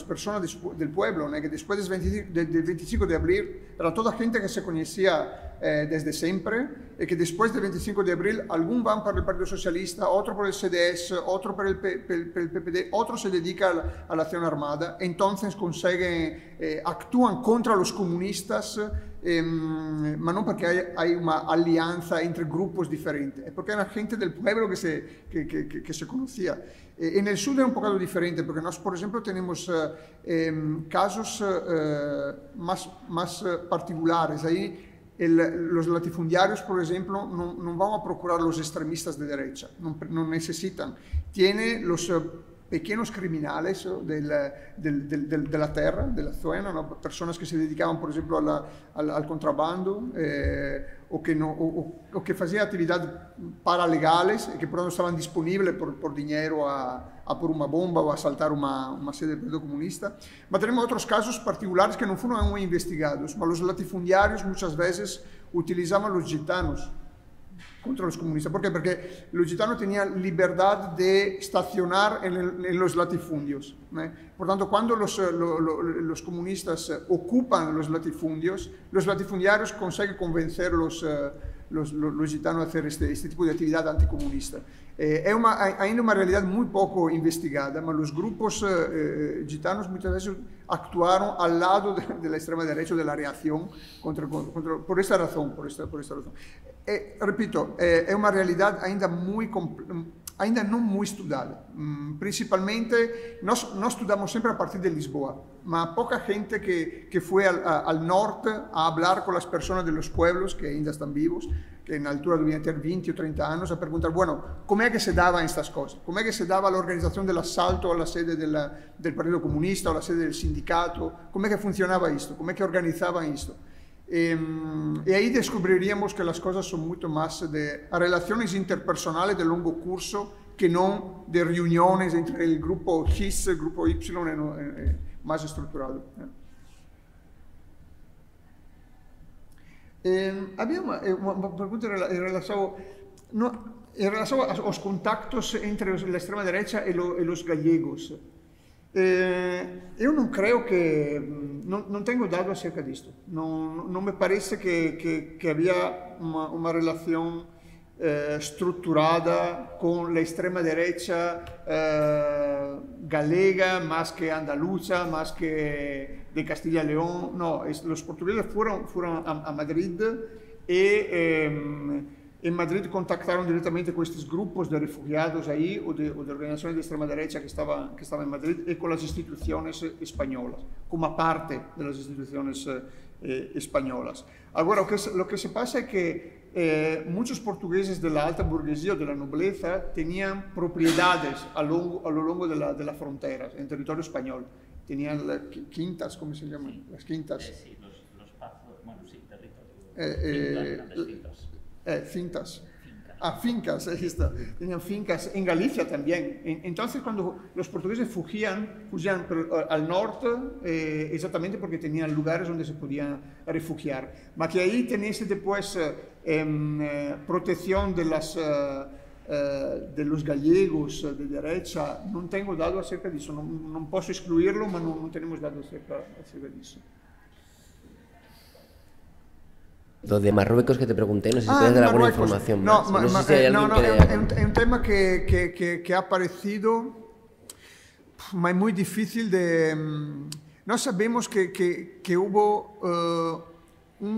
del pueblo, che que después del 25, di 25 de abril era tutta gente che se conosceva. Eh, desde siempre, y que después del 25 de abril algún van para el Partido Socialista, otro por el CDS, otro por el, PPD, otro se dedica a la, acción armada, entonces consiguen, eh, actúan contra los comunistas, pero em, no porque hay, una alianza entre grupos diferentes, es porque era gente del pueblo que se, que, se conocía. Eh, en el sur es un poco diferente, porque nosotros, por ejemplo, tenemos em, casos más, más particulares. Ahí los latifundiarios, por ejemplo, no, van a procurar los extremistas de derecha, no, necesitan. Tiene los eh, pequeños criminales eh, de la tierra, de la zona, personas que se dedicaban, por ejemplo, al, contrabando eh, o, que no, hacían actividades paralegales y que por lo tanto estaban disponibles por dinero a a por una bomba o a saltar una sede del Partido Comunista. Pero tenemos otros casos particulares que no fueron muy investigados, los latifundiarios muchas veces utilizaban los los gitanos contra los comunistas. ¿Por qué? Porque los gitanos tenían libertad de estacionar en, los latifundios. ¿eh? Por tanto, cuando los, eh, los, comunistas eh, ocupan los latifundios, los latifundiarios consiguen convencer los... los, los, los gitanos a este, este, tipo de atividade anticomunista. É eh, uma, ainda uma realidade muito pouco investigada, mas os grupos eh, eh gitanos muitas vezes actuaram ao lado da extrema direita ou da reação contra, contra, por esta razão. Por esta, por esta razão. Eh, repito, é, é uma realidade ainda muito complexa ainda no muy estudiado, mm, Principalmente, no nós estudamos sempre a partir de Lisboa, pero poca gente que, fue al norte a hablar con las personas de los pueblos que ainda están vivos, que la altura debían tener 20 o 30 años, a preguntar, bueno, ¿cómo es que se daban estas cosas? ¿Cómo es que se daba la organización del asalto a la sede del Partido Comunista, a la sede del sindicato? ¿Cómo es que funcionaba esto? ¿Cómo es que organizaban esto? Ehm, e, e, aí descobriríamos que as coisas são muito mais de relações interpersonais de longo curso che non di riunioni tra il gruppo X e o grupo Y mais estruturado. Ehm, eh, abbiamo una pergunta in relazione, ai in tra aos contactos extrema direita e, i gallegos. Eh, yo no creo che, mm, non, no, tengo datos acerca de esto, non, no me parece che, que, que había una, una relación eh, estructurada con la extrema derecha eh, galega, más che andaluza, más che di Castiglia y León, no, i los furono a, a Madrid y... En Madrid contactaron directamente con estos grupos de refugiados ahí o de, organizaciones de extrema derecha que estaban, que estaba en Madrid y eh, con las instituciones eh, españolas, como parte de las instituciones eh, españolas. Ahora, lo que, lo que, se pasa es que muchos portugueses de la alta burguesía o de la nobleza tenían propiedades a, lo, a lo largo de la, frontera, en territorio español. Tenían quintas, ¿cómo se llaman? Las quintas. sí, los, los bueno, sí, territorio. Quintas, eh, a ah, fincas, ahí Tenían fincas en Galicia también. Entonces, cuando los portugueses fugían, fugían eh, al norte, eh, exactamente porque tenían lugares donde se podían refugiar. Pero que ahí teniese después eh, em, protección de las... de los gallegos de derecha, no tengo dado acerca de eso, no, puedo excluirlo, pero no, tenemos dado acerca de eso. Lo de Marruecos que te pregunté, no sé si tienes ah, alguna información no, No, sé que... es, un, tema que, que, ha parecido muy difícil de... Mm, no sabemos que, hubo eh,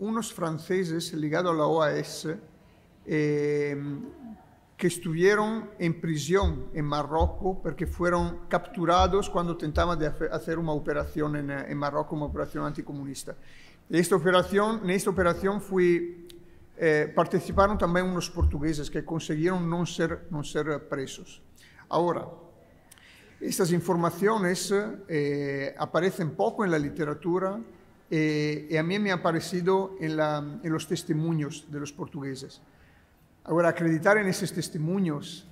unos franceses ligados a la OAS eh, que estuvieron en prisión en Marruecos porque fueron capturados cuando intentaban de hacer una operación en, eh, en Marruecos, una operación anticomunista. En esta operación, en esta operación fui, eh, participaron también unos portugueses que consiguieron no ser, no ser presos. Ahora, estas informaciones eh, aparecen poco en la literatura eh, y a mí me ha parecido en, en los testimonios de los portugueses. Ahora, acreditar en esos testimonios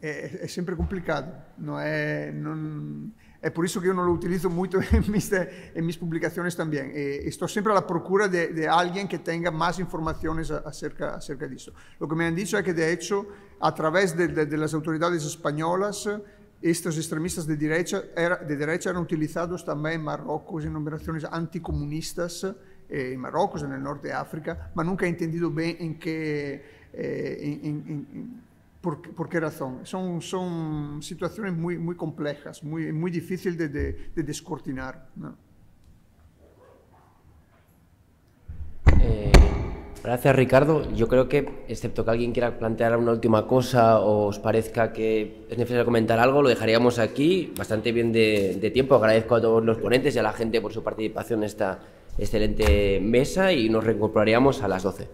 es, siempre complicado. No es, no, es por eso que yo no lo utilizo mucho en mis, publicaciones también. Eh, estoy siempre a la procura de, alguien que tenga más informaciones acerca, acerca eso. Lo que me han dicho es que, de hecho, a través de, las autoridades españolas, estos extremistas de derecha era, de derecha han utilizados también en Marrocos en anticomunistas eh, en Marruecos en el norte de África, pero nunca he entendido bien en qué... Eh, ¿Por, qué razón? Son, son situaciones muy, muy complejas, muy, muy difíciles de, descortinar. Eh, gracias, Ricardo. Yo creo que, excepto que alguien quiera plantear una última cosa o os parezca que es necesario comentar algo, lo dejaríamos aquí, bastante bien de, de tiempo. Agradezco a todos los ponentes y a la gente por su participación en esta excelente mesa y nos reincorporaríamos a las 12.